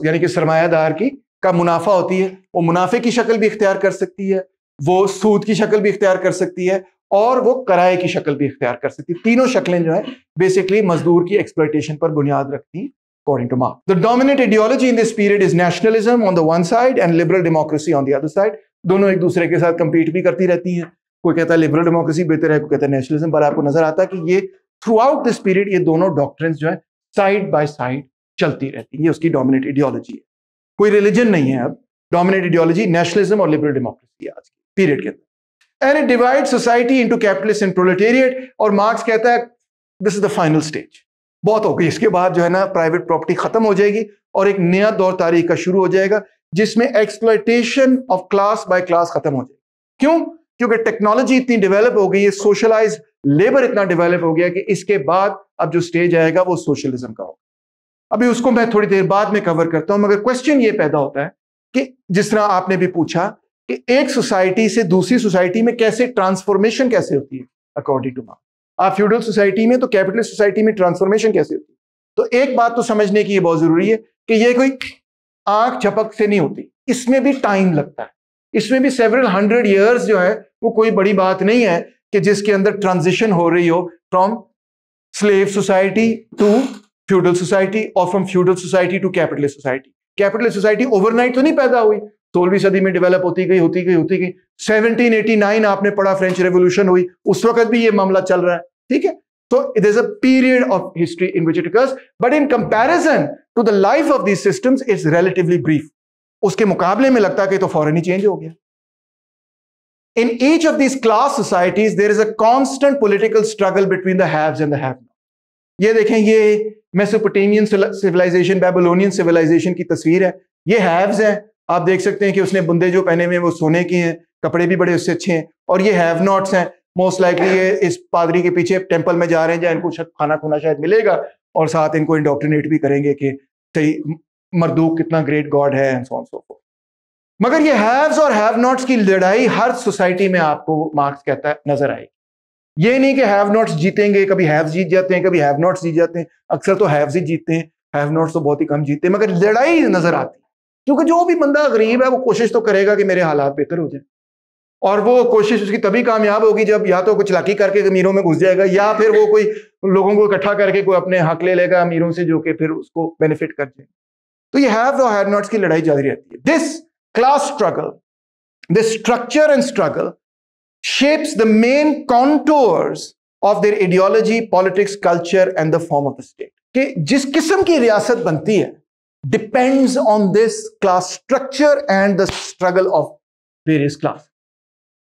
यानी कि सरमायादार की का मुनाफा होती है वो मुनाफे की शक्ल भी इख्तियार कर सकती है वो सूद की शक्ल भी इख्तियार कर सकती है और वो कराए की शक्ल भी इख्तियार कर सकती है तीनों शक्लें जो है बेसिकली मजदूर की एक्सप्लोइटेशन पर बुनियाद रखती हैं according to Marx. The dominant ideology in this period is nationalism on the one side and liberal democracy on the other side. दोनों एक दूसरे के साथ compete भी करती रहती हैं कोई कहता है liberal डेमोक्रेसी बेहतर है कोई कहता है nationalism पर आपको नजर आता है कि ये थ्रू आउट दिस पीरियड ये दोनों डॉक्टर जो है साइड बाय साइड चलती रहती है ये उसकी डोमिनेट आइडियोलॉजी है कोई रिलीजन नहीं है अब डोमिनेट आइडियोलॉजी नेशनलिज्म और लिबरल डेमोक्रेसी है आज पीरियड के अंदर and it divide society into capitalist and proletariat और मार्क्स कहता है this is the final stage बहुत हो गई इसके बाद जो है ना प्राइवेट प्रॉपर्टी खत्म हो जाएगी और एक नया दौर तारीख का शुरू हो जाएगा जिसमें exploitation of class by class खत्म हो जाएगी क्यों क्योंकि टेक्नोलॉजी इतनी डेवलप हो गई है सोशलाइज लेबर इतना डेवलप हो गया कि इसके बाद अब जो स्टेज आएगा वो सोशलिज्म का होगा अभी उसको मैं थोड़ी देर बाद में कवर करता हूं मगर क्वेश्चन ये पैदा होता है कि जिस तरह आपने भी पूछा कि एक सोसाइटी से दूसरी सोसाइटी में कैसे ट्रांसफॉर्मेशन कैसे होती है अकॉर्डिंग टू मार्क्स आप फ्यूडल सोसाइटी में तो कैपिटलिस्ट सोसाइटी में ट्रांसफॉर्मेशन कैसे होती है तो एक बात तो समझने की ये बहुत जरूरी है कि ये कोई आंख झपक से नहीं होती इसमें भी टाइम लगता है इसमें भी सेवरल हंड्रेड ईयर्स जो है वो कोई बड़ी बात नहीं है कि जिसके अंदर ट्रांजिशन हो रही हो from slave society to feudal society और from feudal society to capitalist society capitalist society overnight तो नहीं पैदा हुई सोलहवीं सदी में डेवलप होती गई होती गई होती गई 1789 आपने पढ़ा फ्रेंच रेवोल्यूशन हुई उस वक्त भी ये मामला चल रहा है ठीक है तो it is a period of history in which it occurs but in comparison to the life of these system is relatively brief उसके मुकाबले में लगता कि तो फॉरन ही चेंज हो गया in each of these class societies there is a constant political struggle between the haves and the have not ये देखें ये मेसोपोटामियन सिविलाइजेशन बेबलोनियन सिविलाइजेशन की तस्वीर है ये हैव्स हैं आप देख सकते हैं कि उसने बुंदे जो पहने हुए वो सोने की हैं कपड़े भी बड़े उससे अच्छे हैं और ये हैव नॉट्स हैं मोस्ट लाइकली ये इस पादरी के पीछे टेम्पल में जा रहे हैं जहाँ इनको खाना खुना शायद मिलेगा और साथ इनको इंडोक्ट्रिनेट भी करेंगे कि सही मरदूक कितना ग्रेट गॉड है एंड सो ऑन सो मगर ये हैव्स और हैव नॉट्स की लड़ाई हर सोसाइटी में आपको मार्क्स कहता है नजर आएगी ये नहीं कि हैव नॉट्स जीतेंगे कभी हैव्स जीत जाते हैं कभी हैव नॉट्स जीत जाते हैं अक्सर तो हैव्स ही जीतते हैं हैव नॉट्स तो बहुत ही कम जीतते हैं मगर लड़ाई नजर आती है क्योंकि जो भी बंदा गरीब है वो कोशिश तो करेगा कि मेरे हालात बेहतर हो जाए और वो कोशिश उसकी तभी कामयाब होगी जब या तो कुछ लाकी करके अमीरों में घुस जाएगा या फिर वो कोई लोगों को इकट्ठा करके कोई अपने हक ले लेगा अमीरों से जो कि फिर उसको बेनिफिट कर जाएगा तो ये हैव और हैव नॉट्स की लड़ाई जारी रहती है this class struggle, the structure and struggle shapes the main contours of their ideology, politics, culture, and the form of the state. Okay, banti hai depends on this class structure and the struggle of various classes.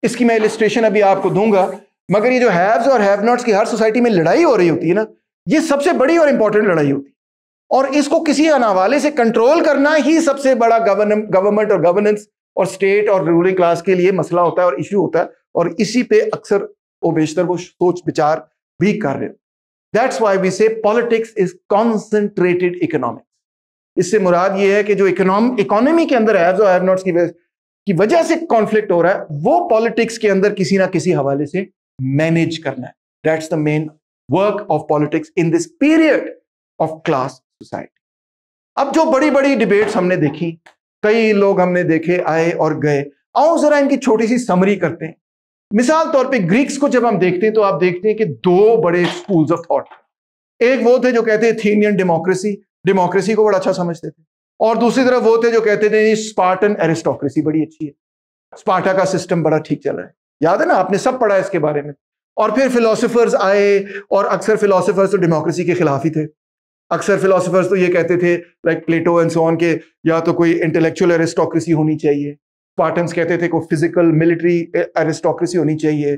इसकी मैं इलिस्ट्रेशन अभी आपको दूंगा मगर ये जो हैव्स और हैव नॉट्स की हर सोसाइटी में लड़ाई हो important होती और इसको किसी अनावाले से कंट्रोल करना ही सबसे बड़ा गवर्नमेंट और गवर्नेंस और स्टेट और रूलिंग क्लास के लिए मसला होता है और इश्यू होता है और इसी पे अक्सर वो बेशतर वो सोच विचार भी कर रहे that's why we say politics is concentrated economics इससे मुराद ये है कि जो इकोनॉम इकोनॉमी के अंदर हैव्स और हैवनॉट्स की की वजह से कॉन्फ्लिक्ट हो रहा है वो पॉलिटिक्स के अंदर किसी ना किसी हवाले से मैनेज करना है that's the main work of politics in this period of class society अब जो बड़ी बड़ी डिबेट्स हमने देखी कई लोग हमने देखे आए और गए आओ जरा इनकी छोटी सी समरी करते हैं मिसाल तौर पे ग्रीक्स को जब हम देखते हैं तो आप देखते हैं कि दो बड़े स्कूल्स ऑफ थॉट एक वो थे जो कहते थीनियन डेमोक्रेसी डेमोक्रेसी को बड़ा अच्छा समझते थे और दूसरी तरफ वो थे जो कहते थे स्पार्टन एरिस्टोक्रेसी बड़ी अच्छी है स्पार्टा का सिस्टम बड़ा ठीक चला है याद है ना आपने सब पढ़ा इसके बारे में और फिर फिलोसफर्स आए और अक्सर फिलोसफर्स तो डेमोक्रेसी के खिलाफ ही थे अक्सर फिलोसफर्स तो ये कहते थे लाइक प्लेटो एंड सोन के या तो कोई इंटेलेक्चुअल एरिस्टोक्रेसी होनी चाहिए पार्टन्स कहते थे कोई फिजिकल मिलिट्री एरिस्टोक्रेसी होनी चाहिए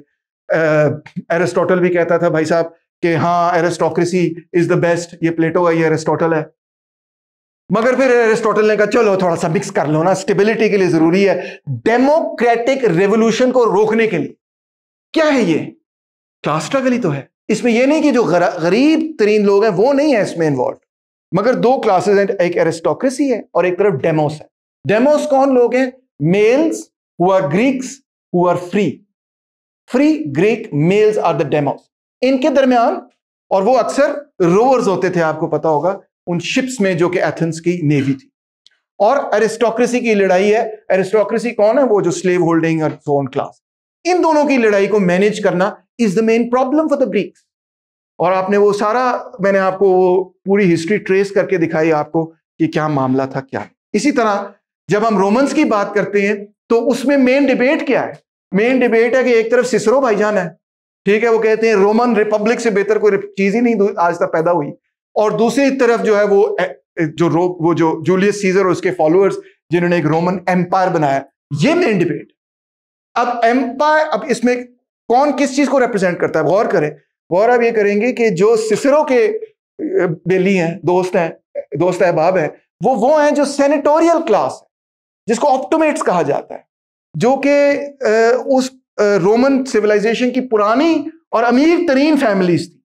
एरिस्टोटल भी कहता था भाई साहब कि हाँ एरिस्टोक्रेसी इज द बेस्ट ये प्लेटो है ये एरिस्टोटल है मगर फिर एरिस्टोटल ने कहा चलो थोड़ा सा मिक्स कर लो ना स्टेबिलिटी के लिए जरूरी है डेमोक्रेटिक रेवोल्यूशन को रोकने के लिए क्या है ये क्लास स्ट्रगल ही तो है इसमें यह नहीं कि जो गरीब तरीन लोग हैं वो नहीं है इसमें इन्वॉल्व मगर दो क्लासेस हैं एक एरिस्टोक्रेसी है और एक तरफ डेमोस है डेमोस कौन लोग हैं males who are Greeks who are free free Greek males are the demos इनके दरमियान और वो अक्सर रोवर्स होते थे आपको पता होगा उन शिप्स में जो कि एथेंस की नेवी थी और एरिस्टोक्रेसी की लड़ाई है एरिस्टोक्रेसी कौन है वो जो स्लेव होल्डिंग और फोन क्लास इन दोनों की लड़ाई को मैनेज करना is the main problem for the Greeks और आपने वो सारा मैंने आपको वो पूरी हिस्ट्री ट्रेस करके दिखाई आपको कि क्या मामला था क्या इसी तरह जब हम रोमन्स की बात करते हैं तो उसमें मेन डिबेट क्या है मेन डिबेट है कि एक तरफ सिसरो भाईजान है ठीक है वो कहते हैं रोमन रिपब्लिक से बेहतर कोई चीज ही नहीं आज तक पैदा हुई और दूसरी तरफ जो है वो जो रो वो जो जूलियस सीजर और उसके फॉलोअर्स जिन्होंने एक रोमन एम्पायर बनाया ये मेन डिबेट अब एम्पायर अब इसमें कौन किस चीज को रिप्रेजेंट करता है गौर करें गौर आप ये करेंगे कि जो सिसरो के बेली हैं दोस्त हैं दोस्त अहबाब हैं वो वो हैं जो सेनेटोरियल क्लास है जिसको ऑप्टोमेट्स कहा जाता है जो कि उस रोमन सिविलाइजेशन की पुरानी और अमीर तरीन फैमिलीज थी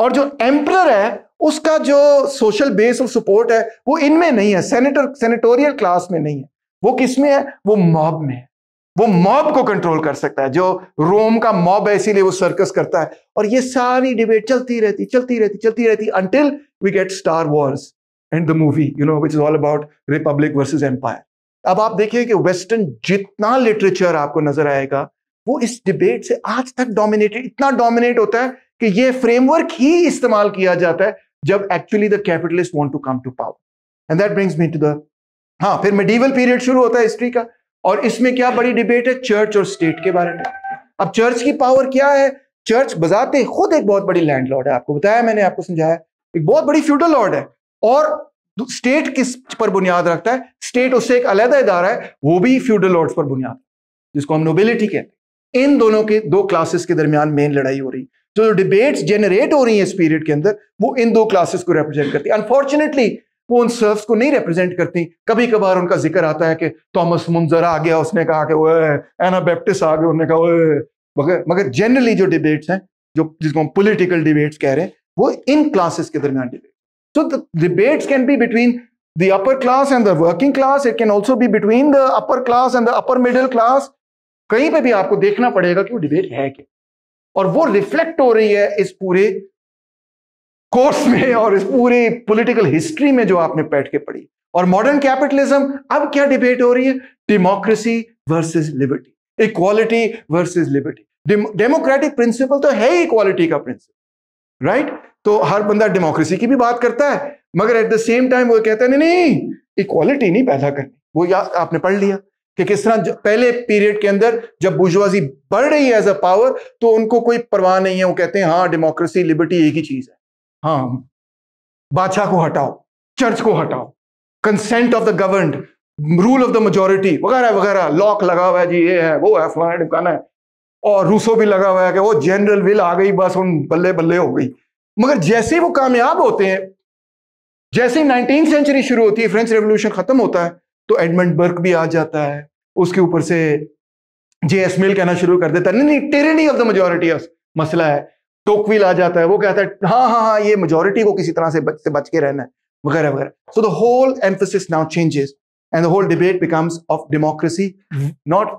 और जो एम्प्रर है उसका जो सोशल बेस और सपोर्ट है वो इनमें नहीं है सेनेटर सेनेटोरियल क्लास में नहीं है वो किस में है वो मॉब में है वो मॉब को कंट्रोल कर सकता है जो रोम का मॉब है इसीलिए वो सर्कस करता है और ये सारी डिबेट चलती रहती चलती रहती चलती रहती until we get Star Wars and the movie you know which is all about republic versus empire अब आप देखिए कि वेस्टर्न जितना लिटरेचर आपको नजर आएगा वो इस डिबेट से आज तक डोमिनेटेड इतना डोमिनेट होता है कि ये फ्रेमवर्क ही इस्तेमाल किया जाता है जब actually the capitalist want to come to power and that brings me to the हाँ फिर मेडिवल पीरियड शुरू होता है हिस्ट्री का और इसमें क्या बड़ी डिबेट है चर्च और स्टेट के बारे में अब चर्च की पावर क्या है चर्च बजाते खुद एक बहुत बड़ी लैंड लॉर्ड है आपको बताया मैंने आपको समझाया एक बहुत बड़ी फ्यूडल लॉर्ड है और स्टेट किस पर बुनियाद रखता है स्टेट उससे एक अलग इदारा है वो भी फ्यूडल लॉर्ड्स पर बुनियाद जिसको हम नोबिलिटी कहते हैं इन दोनों के दो क्लासेस के दरमियान मेन लड़ाई हो रही है जो डिबेट्स जनरेट हो रही है इस पीरियड के अंदर वो इन दो क्लासेस को रिप्रेजेंट करती है अनफॉर्चुनेटली वो उन सर्फ्स को नहीं रिप्रेजेंट करती कभी कभार उनका जिक्र आता है कि थॉमस मुंजरा आ गया उसने कहा कि वो एना बैप्टिस आ गया उन्होंने कहा वो मगर जनरली जो डिबेट्स हैं जो जिसको हम पोलिटिकल डिबेट्स कह रहे हैं वो इन क्लासेस के दरमियान debate so the debates can be between the upper class and the working class it can also be between the upper class and the upper middle class कहीं पर भी आपको देखना पड़ेगा कि वो डिबेट है क्या और वो रिफ्लेक्ट हो रही है इस पूरे कोर्स में और इस पूरे पॉलिटिकल हिस्ट्री में जो आपने बैठ के पढ़ी और मॉडर्न कैपिटलिज्म अब क्या डिबेट हो रही है democracy versus liberty equality versus liberty democratic principle तो है ही इक्वालिटी का प्रिंसिपल राइट तो हर बंदा डेमोक्रेसी की भी बात करता है मगर एट द सेम टाइम वो कहता है नहीं नहीं इक्वालिटी नहीं पैदा करनी वो या आपने पढ़ लिया कि किस तरह पहले पीरियड के अंदर जब बुर्जुआजी बढ़ रही है एज अ पावर तो उनको कोई परवाह नहीं है वो कहते हैं हाँ डेमोक्रेसी लिबर्टी एक ही चीज है हाँ बादशाह को हटाओ चर्च को हटाओ consent of the governed rule of the majority वगैरह वगैरह लॉक लगा हुआ है जी ये है वो है फलाना ढिकाना है और रूसो भी लगा हुआ है कि वो जनरल विल आ गई बस उन बल्ले बल्ले हो गई मगर जैसे वो कामयाब होते हैं जैसे नाइनटीन सेंचुरी शुरू होती है फ्रेंच रेवोल्यूशन खत्म होता है तो एडमंड बर्क भी आ जाता है उसके ऊपर से जे एस मिल कहना शुरू कर देता है नहीं नहीं टेरनी ऑफ द मेजोरिटी मसला है टोकविल आ जाता है वो कहता है हाँ हाँ हाँ ये मेजोरिटी को किसी तरह से बच, से बच के रहना है वगैरह वगैरह so the whole emphasis now changes and the whole debate becomes of democracy not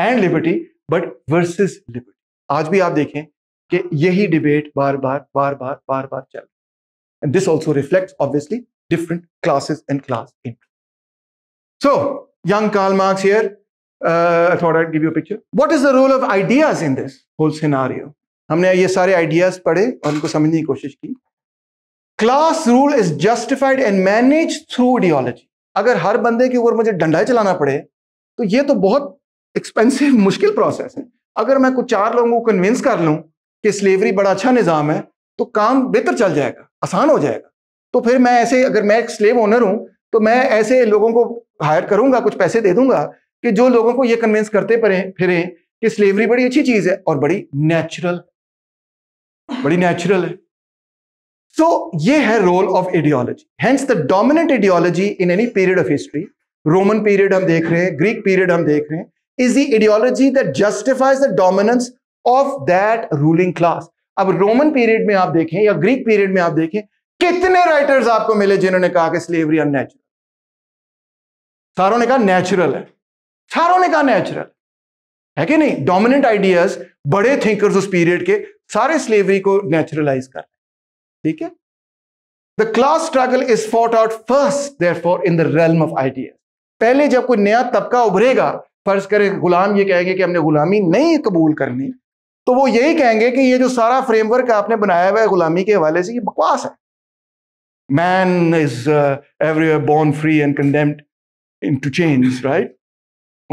and liberty but versus liberty आज भी आप देखें कि यही डिबेट बार बार बार बार बार बार चल रहा and this also reflect obviously different classes and class in so young Karl Marx here Uh, I thought I'd give you a picture. What is the role of ideas in this हमने ये सारे आइडियाज पढ़े और उनको समझने की कोशिश की class rule is justified and manage through ideology अगर हर बंदे के ऊपर मुझे डंडा चलाना पड़े तो ये तो बहुत एक्सपेंसिव मुश्किल प्रोसेस है अगर मैं कुछ चार लोगों को कन्विंस कर लूं कि स्लेवरी बड़ा अच्छा निज़ाम है तो काम बेहतर चल जाएगा आसान हो जाएगा तो फिर मैं ऐसे अगर मैं एक स्लेव ओनर हूं तो मैं ऐसे लोगों को हायर करूंगा कुछ पैसे दे दूंगा कि जो लोगों को ये कन्विंस करते फिरें कि स्लेवरी बड़ी अच्छी चीज़ है और बड़ी नेचुरल बड़ी नेचुरल है सो so, ये है role of ideology hence the dominant ideology in any period of history Roman period हम देख रहे हैं ग्रीक पीरियड हम देख रहे हैं is the ideology that justifies the dominance of that ruling class अब रोमन पीरियड में आप देखें या ग्रीक पीरियड में आप देखें कितने राइटर्स आपको मिले जिन्होंने कहा कि स्लेवरी अननेचुरल सारों ने कहा नेचुरल है सारों ने कहा नेचुरल है कि नहीं डोमिनेंट आइडियाज बड़े थिंकर्स उस पीरियड के सारे स्लेवरी को नेचुरलाइज कर रहे ठीक है the class struggle is fought out first therefore in the realm of idea पहले जब कोई नया तबका उभरेगा फर्ज करे गुलाम ये कहेंगे कि हमने गुलामी नहीं कबूल करनी तो वो यही कहेंगे कि ये जो सारा फ्रेमवर्क आपने बनाया हुआ है गुलामी के हवाले से ये बकवास है man is every born free and condemned into change right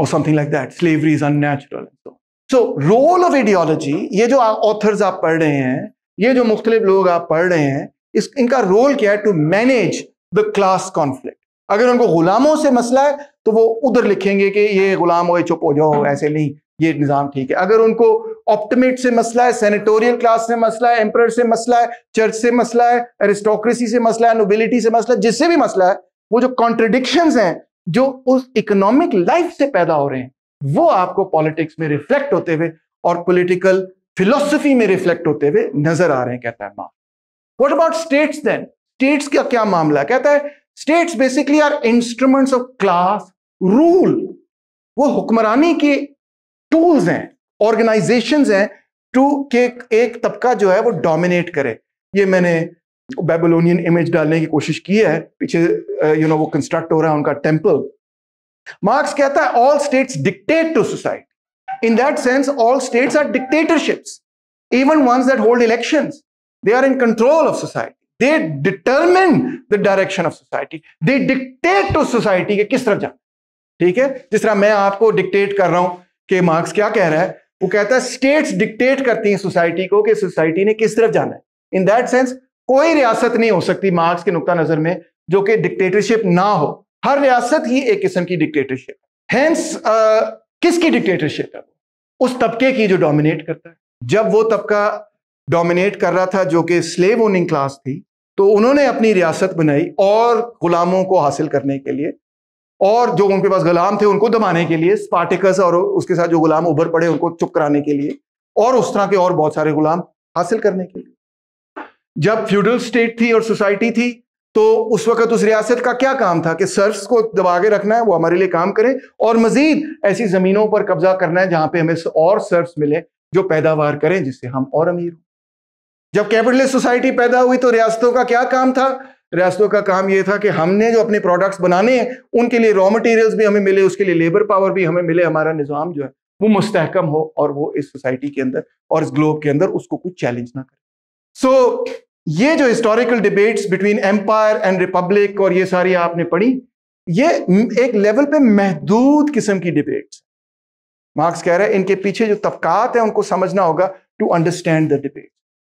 और something like that slavery is unnatural and so role of ideology ये जो ऑथर्स आप पढ़ रहे हैं ये जो मुख्तलिफ लोग आप पढ़ रहे हैं इस इनका रोल क्या है to manage the class conflict अगर उनको गुलामों से मसला है तो वो उधर लिखेंगे कि ये गुलाम हो चुप हो जाओ ऐसे नहीं ये निज़ाम ठीक है अगर उनको ऑप्टिमेट से मसला है सेनेटोरियल क्लास से मसला है एम्पर से मसला है चर्च से मसला है एरिस्टोक्रेसी से मसला है नोबिलिटी से मसला है जिससे भी मसला है वो जो कॉन्ट्रडिक्शन हैं जो उस इकोनॉमिक लाइफ से पैदा हो रहे हैं वो आपको पॉलिटिक्स में रिफ्लेक्ट होते हुए और पॉलिटिकल फिलोसफी में रिफ्लेक्ट होते हुए नजर आ रहे हैं कहता है Marx what about states then states का क्या मामला कहता है states basically are instruments of class rule वो हुक्मरानी के टूल्स हैं ऑर्गेनाइजेशन हैं टू के एक तबका जो है वो डोमिनेट करे ये मैंने बेबलोनियन इमेज डालने की कोशिश की है पीछे यू uh, नो वो कंस्ट्रक्ट हो रहा है उनका टेम्पल मार्क्स कहता है all states dictate to society in that sense all states are dictatorships even ones that hold elections they are in control of society they determine the direction of society they dictate to society के किस तरफ जाना ठीक है जिस तरह मैं आपको डिक्टेट कर रहा हूं कि मार्क्स क्या कह रहा है वो कहता है स्टेट्स डिक्टेट करती हैं सोसाइटी को कि सोसाइटी ने किस तरफ जाना है इन दैट सेंस कोई रियासत नहीं हो सकती मार्क्स के नुकता नजर में जो कि डिक्टेटरशिप ना हो हर रियासत ही एक किस्म की डिक्टेटरशिप है हैंस किसकी डिक्टेटरशिप है उस तबके की जो डोमिनेट करता है जब वो तबका डोमिनेट कर रहा था जो कि स्लेव ओनिंग क्लास थी तो उन्होंने अपनी रियासत बनाई और गुलामों को हासिल करने के लिए और जो उनके पास गुलाम थे उनको दबाने के लिए स्पार्टिकस और उसके साथ जो गुलाम उभर पड़े उनको चुप कराने के लिए और उस तरह के और बहुत सारे गुलाम हासिल करने के लिए जब फ्यूडल स्टेट थी और सोसाइटी थी तो उस वक्त उस रियासत का क्या काम था कि सर्फ्स को दबा के रखना है वो हमारे लिए काम करें और मजीद ऐसी ज़मीनों पर कब्जा करना है जहाँ पे हमें और सर्फ्स मिले जो पैदावार करें जिससे हम और अमीर हों जब कैपिटलिस्ट सोसाइटी पैदा हुई तो रियासतों का क्या काम था रियासतों का काम यह था कि हमने जो अपने प्रोडक्ट्स बनाने हैं उनके लिए रॉ मटेरियल्स भी हमें मिले उसके लिए लेबर पावर भी हमें मिले हमारा निज़ाम जो है वो मुस्तकम हो और वो इस सोसाइटी के अंदर और इस ग्लोब के अंदर उसको कुछ चैलेंज ना करे सो so, ये जो historical debates between empire and republic और ये सारी आपने पढ़ी ये एक लेवल पे महदूद किस्म की डिबेट्स मार्क्स कह रहे हैं इनके पीछे जो तबकात है उनको समझना होगा to understand the debate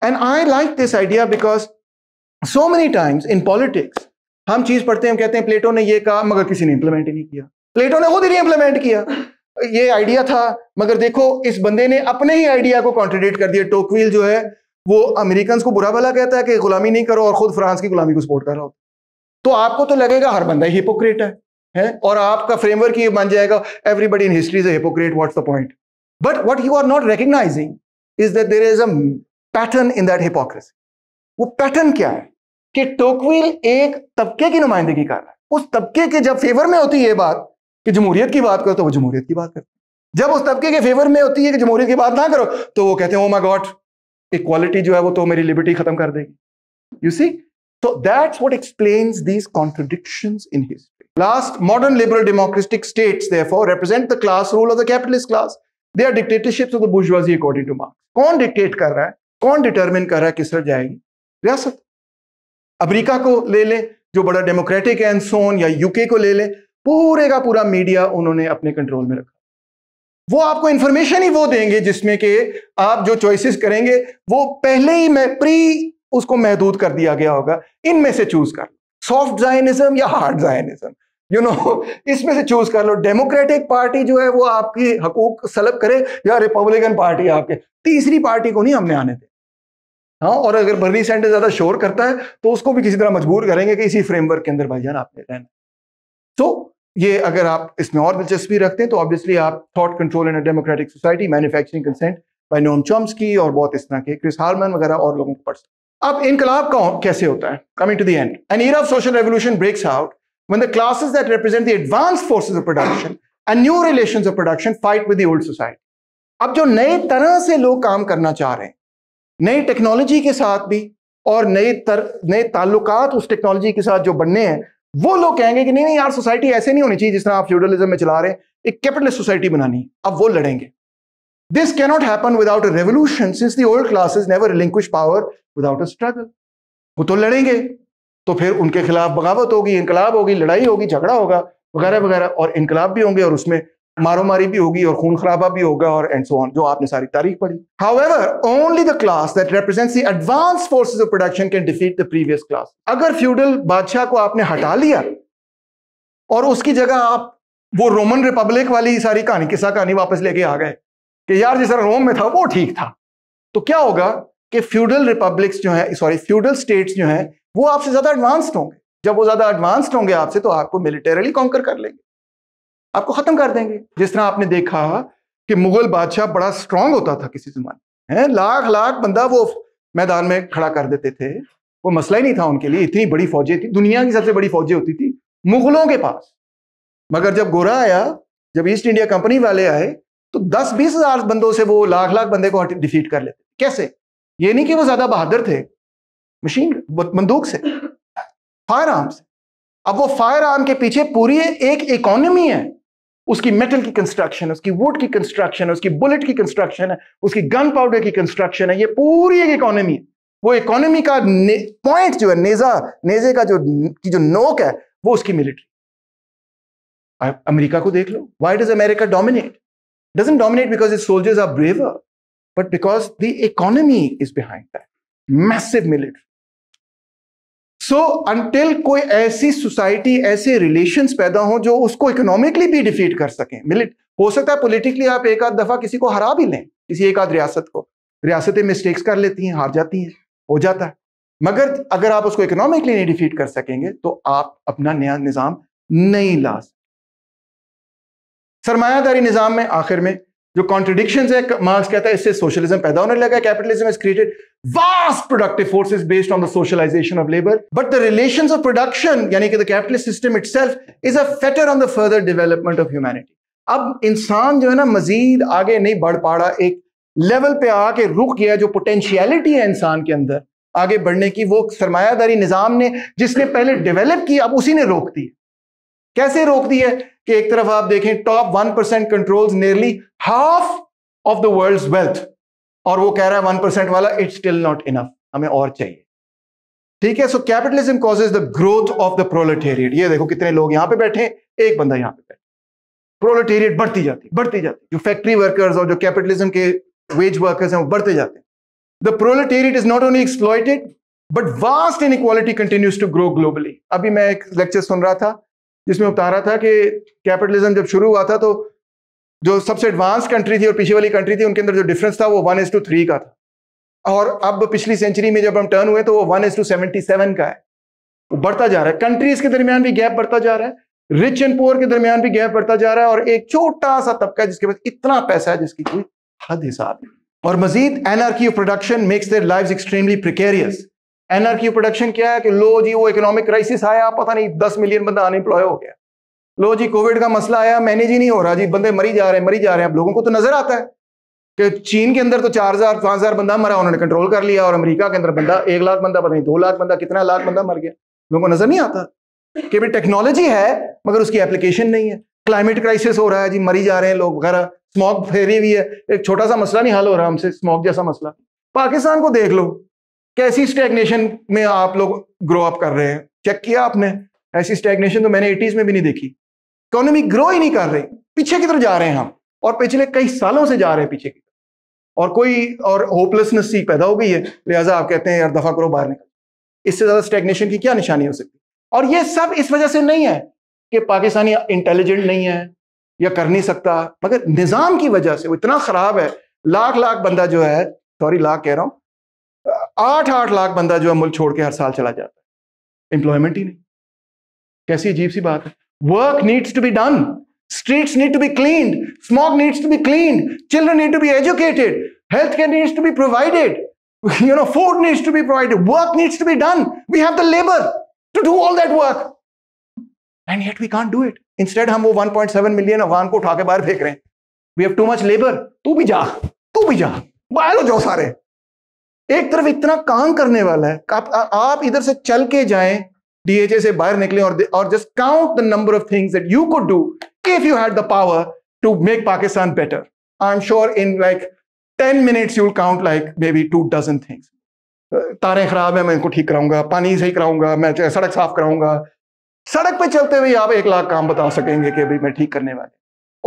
and I like this idea because so many times in politics हम चीज पढ़ते हैं हम कहते हैं प्लेटो ने ये कहा मगर किसी ने इंप्लीमेंट ही नहीं किया प्लेटो ने खुद ही नहीं इंप्लीमेंट किया ये आइडिया था मगर देखो इस बंदे ने अपने ही आइडिया को कॉन्ट्रीब्यूट कर दिया टोकविल जो है वो अमेरिकन को बुरा भला कहता है कि गुलामी नहीं करो और खुद फ्रांस की गुलामी को सपोर्ट कर रहा हो तो आपको तो लगेगा हर बंदा हिपोक्रेट है है और आपका फ्रेमवर्क ये बन जाएगा everybody in history is hypocrite what the point but what you are not recognising is that there is a pattern in that hypocrisy वो पैटर्न क्या है कि टोकविल एक तबके की नुमाइंदगी कर रहा है उस तबके के जब फेवर में होती है ये बात कि जमहूरियत की बात करो तो वो जमहूरियत की बात करते हैं जब उस तबके के फेवर में होती है कि जमहूरियत की बात ना करो तो वो कहते हैं ओ माय गॉड इक्वालिटी जो है वो तो मेरी लिबर्टी खत्म कर देगी यू सी तो that's what explains these contradictions in history last modern liberal democratic states therefore represent the class rule of the capitalist class they are dictatorships of the bourgeoisie according to Marx कौन डिक्टेट कर रहा है कौन डिटरमिन कर रहा है किस तरह जाएगी रियासत अमरीका को ले ले जो बड़ा डेमोक्रेटिक है एंड सोन या यूके को ले ले पूरे का पूरा मीडिया उन्होंने अपने कंट्रोल में रखा वो आपको इन्फॉर्मेशन ही वो देंगे जिसमें कि आप जो चॉइसेस करेंगे वो पहले ही मैं प्री उसको महदूद कर दिया गया होगा इनमें से चूज कर लो सॉफ्ट जायनिज्म या हार्ड जायनिज्म यू नो इसमें से चूज कर लो डेमोक्रेटिक पार्टी जो है वो आपकी हकूक सलब करे या रिपब्लिकन पार्टी आपके तीसरी पार्टी को नहीं हमने आने दे हाँ और अगर बर्नी सेंटर ज्यादा शोर करता है तो उसको भी किसी तरह मजबूर करेंगे कि इसी फ्रेमवर्क के अंदर भाईजान आपने रहना तो ये अगर आप इसमें और दिलचस्पी रखते हैं तो ऑब्वियसली आप thought control in a democratic society manufacturing consent by Noam Chomsky और बहुत इस तरह के क्रिस हार्मन वगैरह और लोगों को पढ़ अब इनकलाब का कैसे होता है coming to the end an era of social revolution breaks out when the classes that represent the advance forces of production and new relation of production fight with the old society अब जो नए तरह से लोग काम करना चाह रहे हैं नई टेक्नोलॉजी के साथ भी और नए तर नए ताल्लुकात उस टेक्नोलॉजी के साथ जो बनने हैं वो लोग कहेंगे कि नहीं नहीं यार सोसाइटी ऐसे नहीं होनी चाहिए जिस तरह आप फ्यूडलिज्म में चला रहे हैं एक कैपिटलिस्ट सोसाइटी बनानी अब वो लड़ेंगे this cannot happen without revolution since the old classes never relinquish power without a struggle वो तो लड़ेंगे तो फिर उनके खिलाफ बगावत होगी इनकलाब होगी लड़ाई होगी झगड़ा होगा वगैरह वगैरह और इनकलाब भी होंगे और उसमें मारोमारी भी होगी और खून खराबा भी होगा और एंड सो ऑन जो आपने सारी तारीख पढ़ी however only the class that represents the advance forces of production can defeat the previous class अगर फ्यूडल बादशाह को आपने हटा लिया और उसकी जगह आप वो रोमन रिपब्लिक वाली सारी कहानी किस्सा कहानी वापस लेके आ गए कि यार जिस तरह रोम में था वो ठीक था तो क्या होगा कि फ्यूडल रिपब्लिक्स जो है सॉरी फ्यूडल स्टेट्स जो है वो आपसे ज्यादा एडवांस्ड होंगे जब वो ज्यादा एडवांस्ड होंगे आपसे तो आपको मिलिटेरली कॉन्कर कर लेंगे आपको खत्म कर देंगे जिस तरह आपने देखा कि मुगल बादशाह बड़ा स्ट्रांग होता था किसी जमाने में लाख लाख बंदा वो मैदान में खड़ा कर देते थे वो मसला ही नहीं था उनके लिए इतनी बड़ी फौजें थी दुनिया की सबसे बड़ी फौजें होती थी मुगलों के पास मगर जब गोरा आया जब ईस्ट इंडिया कंपनी वाले आए तो दस बीस हजार बंदों से वो लाख लाख बंदे को डिफीट कर लेते कैसे ये नहीं कि वो ज्यादा बहादुर थे मशीन बंदूक से फायर आर्म से अब वो फायर आर्म के पीछे पूरी एक इकोनॉमी है उसकी मेटल की कंस्ट्रक्शन है उसकी वुड की कंस्ट्रक्शन है उसकी बुलेट की कंस्ट्रक्शन है उसकी गन पाउडर की कंस्ट्रक्शन है ये पूरी एक इकोनॉमी है वो इकोनॉमी का पॉइंट जो है नेजा नेजे का जो की जो नोक है वो उसकी मिलिट्री अमेरिका को देख लो why does America dominate doesn't dominate because its soldiers are braver but because the economy is behind that massive military so so, कोई ऐसी सोसाइटी ऐसे रिलेशन पैदा हो जो उसको इकोनॉमिकली भी डिफीट कर सकें मिलिट हो सकता है पोलिटिकली आप एक आध दफा किसी को हरा भी लें किसी एक आध रियासत को रियासतें मिस्टेक्स कर लेती हैं हार जाती हैं हो जाता है मगर अगर आप उसको इकोनॉमिकली नहीं डिफीट कर सकेंगे तो आप अपना नया निज़ाम नहीं ला सकते सरमायादारी निज़ाम में आखिर में जो कॉन्ट्रडिक्शन है मार्क्स कहता है इससे सोशलिज्म पैदा होने लगा capitalism is created vast productive forces based on the socialisation of labour but the relation of production यानी कि the capitalist system itself is a fetter on the further development of humanity अब इंसान जो है ना मजीद आगे नहीं बढ़ पा रहा एक लेवल पे आके रुक गया जो पोटेंशियलिटी है इंसान के अंदर आगे बढ़ने की वो सरमायादारी निजाम ने जिसने पहले डेवलप किया अब उसी ने रोक दी कैसे रोक दी है कि एक तरफ आप देखें top one percent control nearly half of the world wealth और वो कह रहा है वन परसेंट वाला इट्स स्टिल नॉट इनफ हमें और चाहिए ठीक है so capitalism causes the growth of the proletariat ये देखो कितने लोग यहां पे बैठे एक बंदा यहां पे बैठे प्रोलेटेरिएट बढ़ती जाती बढ़ती जाती है जो फैक्ट्री वर्कर्स और जो कैपिटलिज्म के वेज वर्कर्स हैं वो बढ़ते जाते हैं the proletariat is not only exploited but vast inequality continues to grow globally अभी मैं एक लेक्चर सुन रहा था जिसमें उतारा था कि कैपिटलिज्म जब शुरू हुआ था तो जो सबसे एडवांस कंट्री थी और पीछे वाली कंट्री थी उनके अंदर जो डिफरेंस था वो वन एस टू थ्री का था और अब पिछली सेंचुरी में जब हम टर्न हुए तो वो one S two seventy seven का है वो बढ़ता जा रहा है कंट्रीज के दरमियान भी गैप बढ़ता जा रहा है रिच एंड पुअर के दरमियान भी गैप बढ़ता जा रहा है और एक छोटा सा तबका जिसके पास इतना पैसा है जिसकी कोई हद हिसाब और मजीद anarchy of production makes their lives extremely precarious anarchy production क्या है कि लो जी वो इकोनॉमिक क्राइसिस आया पता नहीं दस मिलियन बंदा अनएम्प्लॉय हो गया लो जी कोविड का मसला आया मैनेज ही नहीं हो रहा जी बंदे मरी जा रहे हैं मरी जा रहे हैं अब लोगों को तो नजर आता है कि चीन के अंदर तो चार हजार पांच हजार बंदा मरा उन्होंने कंट्रोल कर लिया और अमेरिका के अंदर बंदा एक लाख बंदा पता नहीं दो लाख बंदा कितना लाख बंदा मर गया लोगों को नजर नहीं आता कि भाई टेक्नोलॉजी है मगर उसकी एप्लीकेशन नहीं है क्लाइमेट क्राइसिस हो रहा है जी मरी जा रहे हैं लोग वगैरह स्मॉक फेरी हुई है एक छोटा सा मसला नहीं हल हो रहा हमसे स्मॉक जैसा मसला पाकिस्तान को देख लो कैसी स्टैग्नेशन में आप लोग ग्रो अप कर रहे हैं चेक किया आपने ऐसी स्टैग्नेशन तो मैंने एटीज में भी नहीं देखी इकोनॉमी ग्रो ही नहीं कर रही पीछे की तरफ जा रहे हैं हम और पिछले कई सालों से जा रहे हैं पीछे की तरफ और कोई और होपलेसनेस सी पैदा हो गई है लिहाजा आप कहते हैं यार दफा करो बाहर निकल इससे ज्यादा स्टैग्नेशन की क्या निशानी हो सकती और ये सब इस वजह से नहीं है कि पाकिस्तानी इंटेलिजेंट नहीं है या कर नहीं सकता मगर निज़ाम की वजह से वो इतना ख़राब है लाख लाख बंदा जो है सॉरी लाख कह रहा हूँ आठ आठ लाख बंदा जो है मुल्क छोड़ के हर साल चला जाता है एम्प्लॉयमेंट ही नहीं कैसी अजीब सी बात है work needs to be done streets need to be clean smog needs to be clean children need to be educated health care needs to be provided you know food needs to be provided work needs to be done we have the labour to do all that work and yet we can't do it instead हम वो 1.7 मिलियन अफगान को उठा के बाहर फेंक रहे हैं we have too much labour तू भी जा तू भी जा बायो जाओ सारे एक तरफ इतना काम करने वाला है आप, आप इधर से चल के जाएं डीएचए से बाहर निकले और और just count the number of things that you could do if you had the power to make Pakistan better I am sure in like ten minutes you count like maybe two dozen things तारें खराब है मैं इनको ठीक कराऊंगा पानी सही कराऊंगा मैं सड़क साफ कराऊंगा सड़क पे चलते हुए आप एक लाख काम बता सकेंगे कि भाई मैं ठीक करने वाले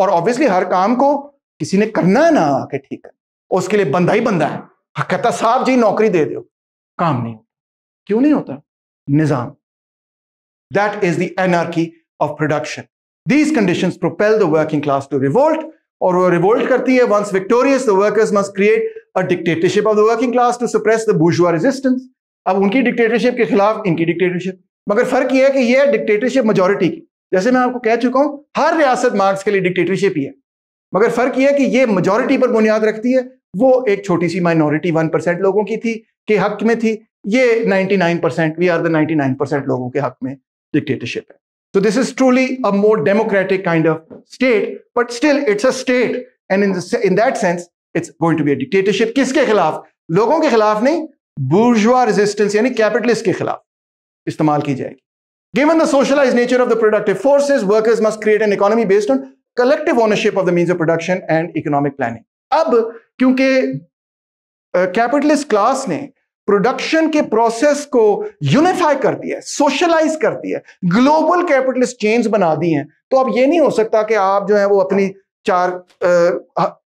और ऑब्वियसली हर काम को किसी ने करना है ना आके ठीक करना उसके लिए बंदा ही बंदा है कहता साहब जी नौकरी दे दो काम नहीं होता क्यों नहीं होता निजाम दैट इज दर्की of production these condition propel the working class to revolt और वो रिवोल्ट करती है once victorious the workers must create a dictatorship of the working class to suppress the bourgeois resistance अब उनकी डिक्टेटरशिप के खिलाफ इनकी डिक्टेटरशिप मगर फर्क यह है कि यह डिक्टेटरशिप मेजोरिटी की जैसे मैं आपको कह चुका हूं हर रियासत मार्क्स के लिए डिक्टेटरशिप ही है मगर फर्क यह है कि यह मेजोरिटी पर बुनियाद रखती है वो एक छोटी सी माइनॉरिटी वन परसेंट लोगों की थी के हक में थी ये ninety nine percent we are the ninety nine percent लोगों के हक में डिक्टेटरशिप है so this is truly a more democratic kind of state but still it's a state and in in that sense it's going to be dictatorship किसके खिलाफ लोगों के खिलाफ नहीं बुर्जुआ रेजिस्टेंस यानी कैपिटलिस्ट के खिलाफ इस्तेमाल की जाएगी given the socialize nature of the productive forces workers must create an economy based on collective ownership of the mean of production and economic planning अब क्योंकि कैपिटलिस्ट क्लास ने प्रोडक्शन के प्रोसेस को यूनिफाई कर दिया है सोशलाइज कर दिया है ग्लोबल कैपिटलिस्ट चेंज बना दी हैं तो अब ये नहीं हो सकता कि आप जो है वो अपनी चार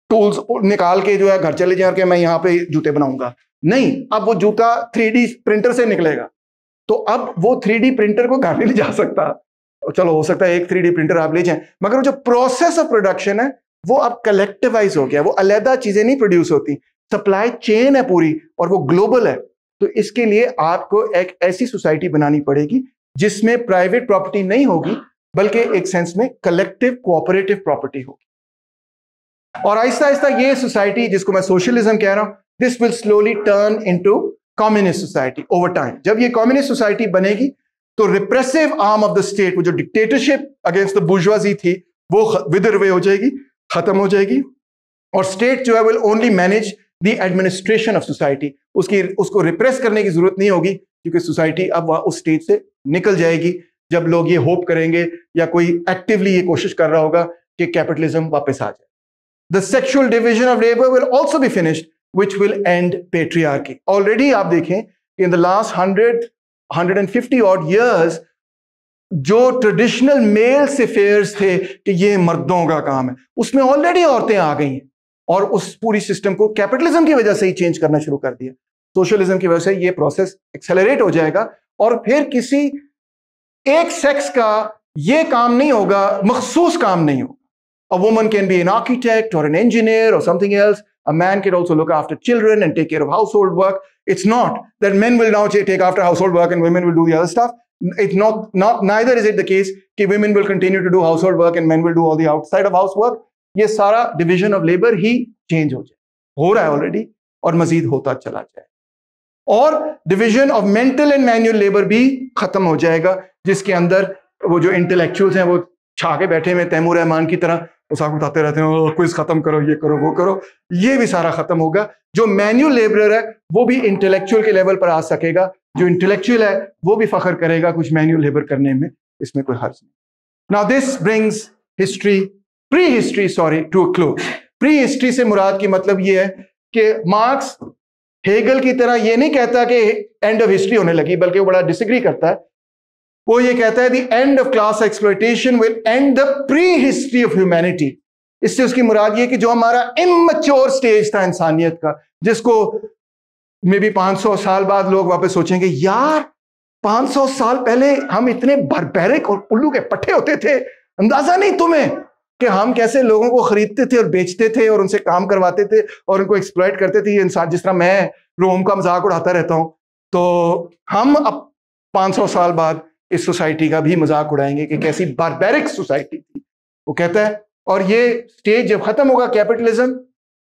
टूल्स निकाल के जो है घर चले जाए और कि मैं यहाँ पे जूते बनाऊंगा नहीं अब वो जूता थ्री प्रिंटर से निकलेगा तो अब वो थ्री प्रिंटर को घर नहीं ले जा सकता चलो हो सकता है एक थ्री प्रिंटर आप ले जाए मगर जो प्रोसेस ऑफ प्रोडक्शन है वो अब कलेक्टिवाइज हो गया वो अलहदा चीजें नहीं प्रोड्यूस होती सप्लाई चेन है पूरी और वो ग्लोबल है तो इसके लिए आपको एक ऐसी सोसाइटी बनानी पड़ेगी जिसमें प्राइवेट प्रॉपर्टी नहीं होगी बल्कि एक सेंस में कलेक्टिव कोऑपरेटिव प्रॉपर्टी होगी और आहिस्ता आहिस्ता ये सोसाइटी जिसको मैं सोशलिज्म कह रहा हूं this will slowly turn into communist society over time जब ये कम्युनिस्ट सोसाइटी बनेगी तो repressive arm of the state वो जो डिक्टेटरशिप अगेंस्ट द बुर्जुआजी थी वो विदर वे हो जाएगी खत्म हो जाएगी और स्टेट जो है will only manage the administration of society उसकी उसको रिप्रेस करने की जरूरत नहीं होगी क्योंकि सोसाइटी अब वह उस स्टेज से निकल जाएगी जब लोग ये होप करेंगे या कोई एक्टिवली ये कोशिश कर रहा होगा कि कैपिटलिज्म वापस आ जाए the sexual division of labour will also भी finished which will end patriarchy already आप देखें कि in the last hundred hundred and fifty जो ट्रेडिशनल मेल से थे कि ये मर्दों का काम है उसमें ऑलरेडी औरतें आ गई और उस पूरी सिस्टम को कैपिटलिज्म की वजह से ही चेंज करना शुरू कर दिया सोशलिज्म की वजह से ये प्रोसेस एक्सेलरेट हो जाएगा और फिर किसी एक सेक्स का ये काम नहीं होगा मखसूस काम नहीं होगा a woman can be an architect और एन इंजीनियर और something else man can also look after after and take care of household work it's not that men will now take after household work and women will do other stuff it's not not neither is it the case कि women will continue to do household work and men will do all the outside of house work ये सारा division of labor hi change ho जाए ho raha hai already aur mazid hota chala जाए और division of mental and manual labour भी खत्म हो जाएगा जिसके अंदर वो जो इंटेलेक्चुअल्स हैं वो छा के बैठे हुए तैमूर रहमान की तरह मजाक उठाते रहते हैं क्विज खत्म करो ये करो वो करो ये भी सारा खत्म होगा जो मैन्यूअल लेबर है वो भी इंटेलेक्चुअल के लेवल पर आ सकेगा जो इंटेलेक्चुअल है वो भी फखर करेगा कुछ मैनुअल लेबर करने में इसमें कोई हर्ज नहीं now this brings history prehistory sorry to close prehistory से मुराद की मतलब ये है कि मार्क्स हेगल की तरह ये नहीं कहता कि एंड ऑफ हिस्ट्री होने लगी बल्कि वो बड़ा डिसग्री करता है वो ये कहता है the end of class exploitation will end the prehistory of humanity इससे उसकी मुराद ये कि जो हमारा इमच्योर स्टेज था इंसानियत का जिसको मे बी सौ साल बाद लोग वापस सोचेंगे यार पांच सौ साल पहले हम इतने भरपैरिक और उल्लू के पट्टे होते थे अंदाजा नहीं तुम्हें कि हम कैसे लोगों को खरीदते थे और बेचते थे और उनसे काम करवाते थे और उनको एक्सप्लॉयट करते थे ये इंसान जिस तरह मैं रोम का मजाक उड़ाता रहता हूं तो हम अब 500 साल बाद इस सोसाइटी का भी मजाक उड़ाएंगे कि कैसी बारबेरिक सोसाइटी थी वो कहता है और ये स्टेज जब खत्म होगा कैपिटलिज्म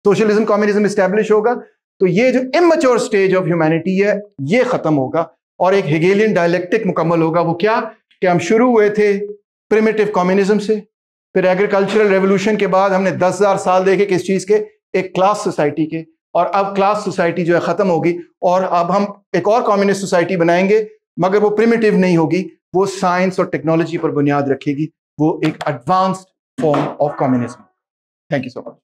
सोशलिज्म कम्युनिज्म स्टैब्लिश होगा तो ये जो इमेच्योर स्टेज ऑफ ह्यूमैनिटी है ये खत्म होगा और एक हेगेलियन डायलेक्टिक मुकम्मल होगा वो क्या कि हम शुरू हुए थे प्रिमेटिव कॉम्युनिज्म से फिर एग्रीकल्चरल रेवोल्यूशन के बाद हमने दस हजार साल देखे किस चीज़ के एक क्लास सोसाइटी के और अब क्लास सोसाइटी जो है ख़त्म होगी और अब हम एक और कम्युनिस्ट सोसाइटी बनाएंगे मगर वो प्रिमेटिव नहीं होगी वो साइंस और टेक्नोलॉजी पर बुनियाद रखेगी वो एक advanced form of communism thank you so much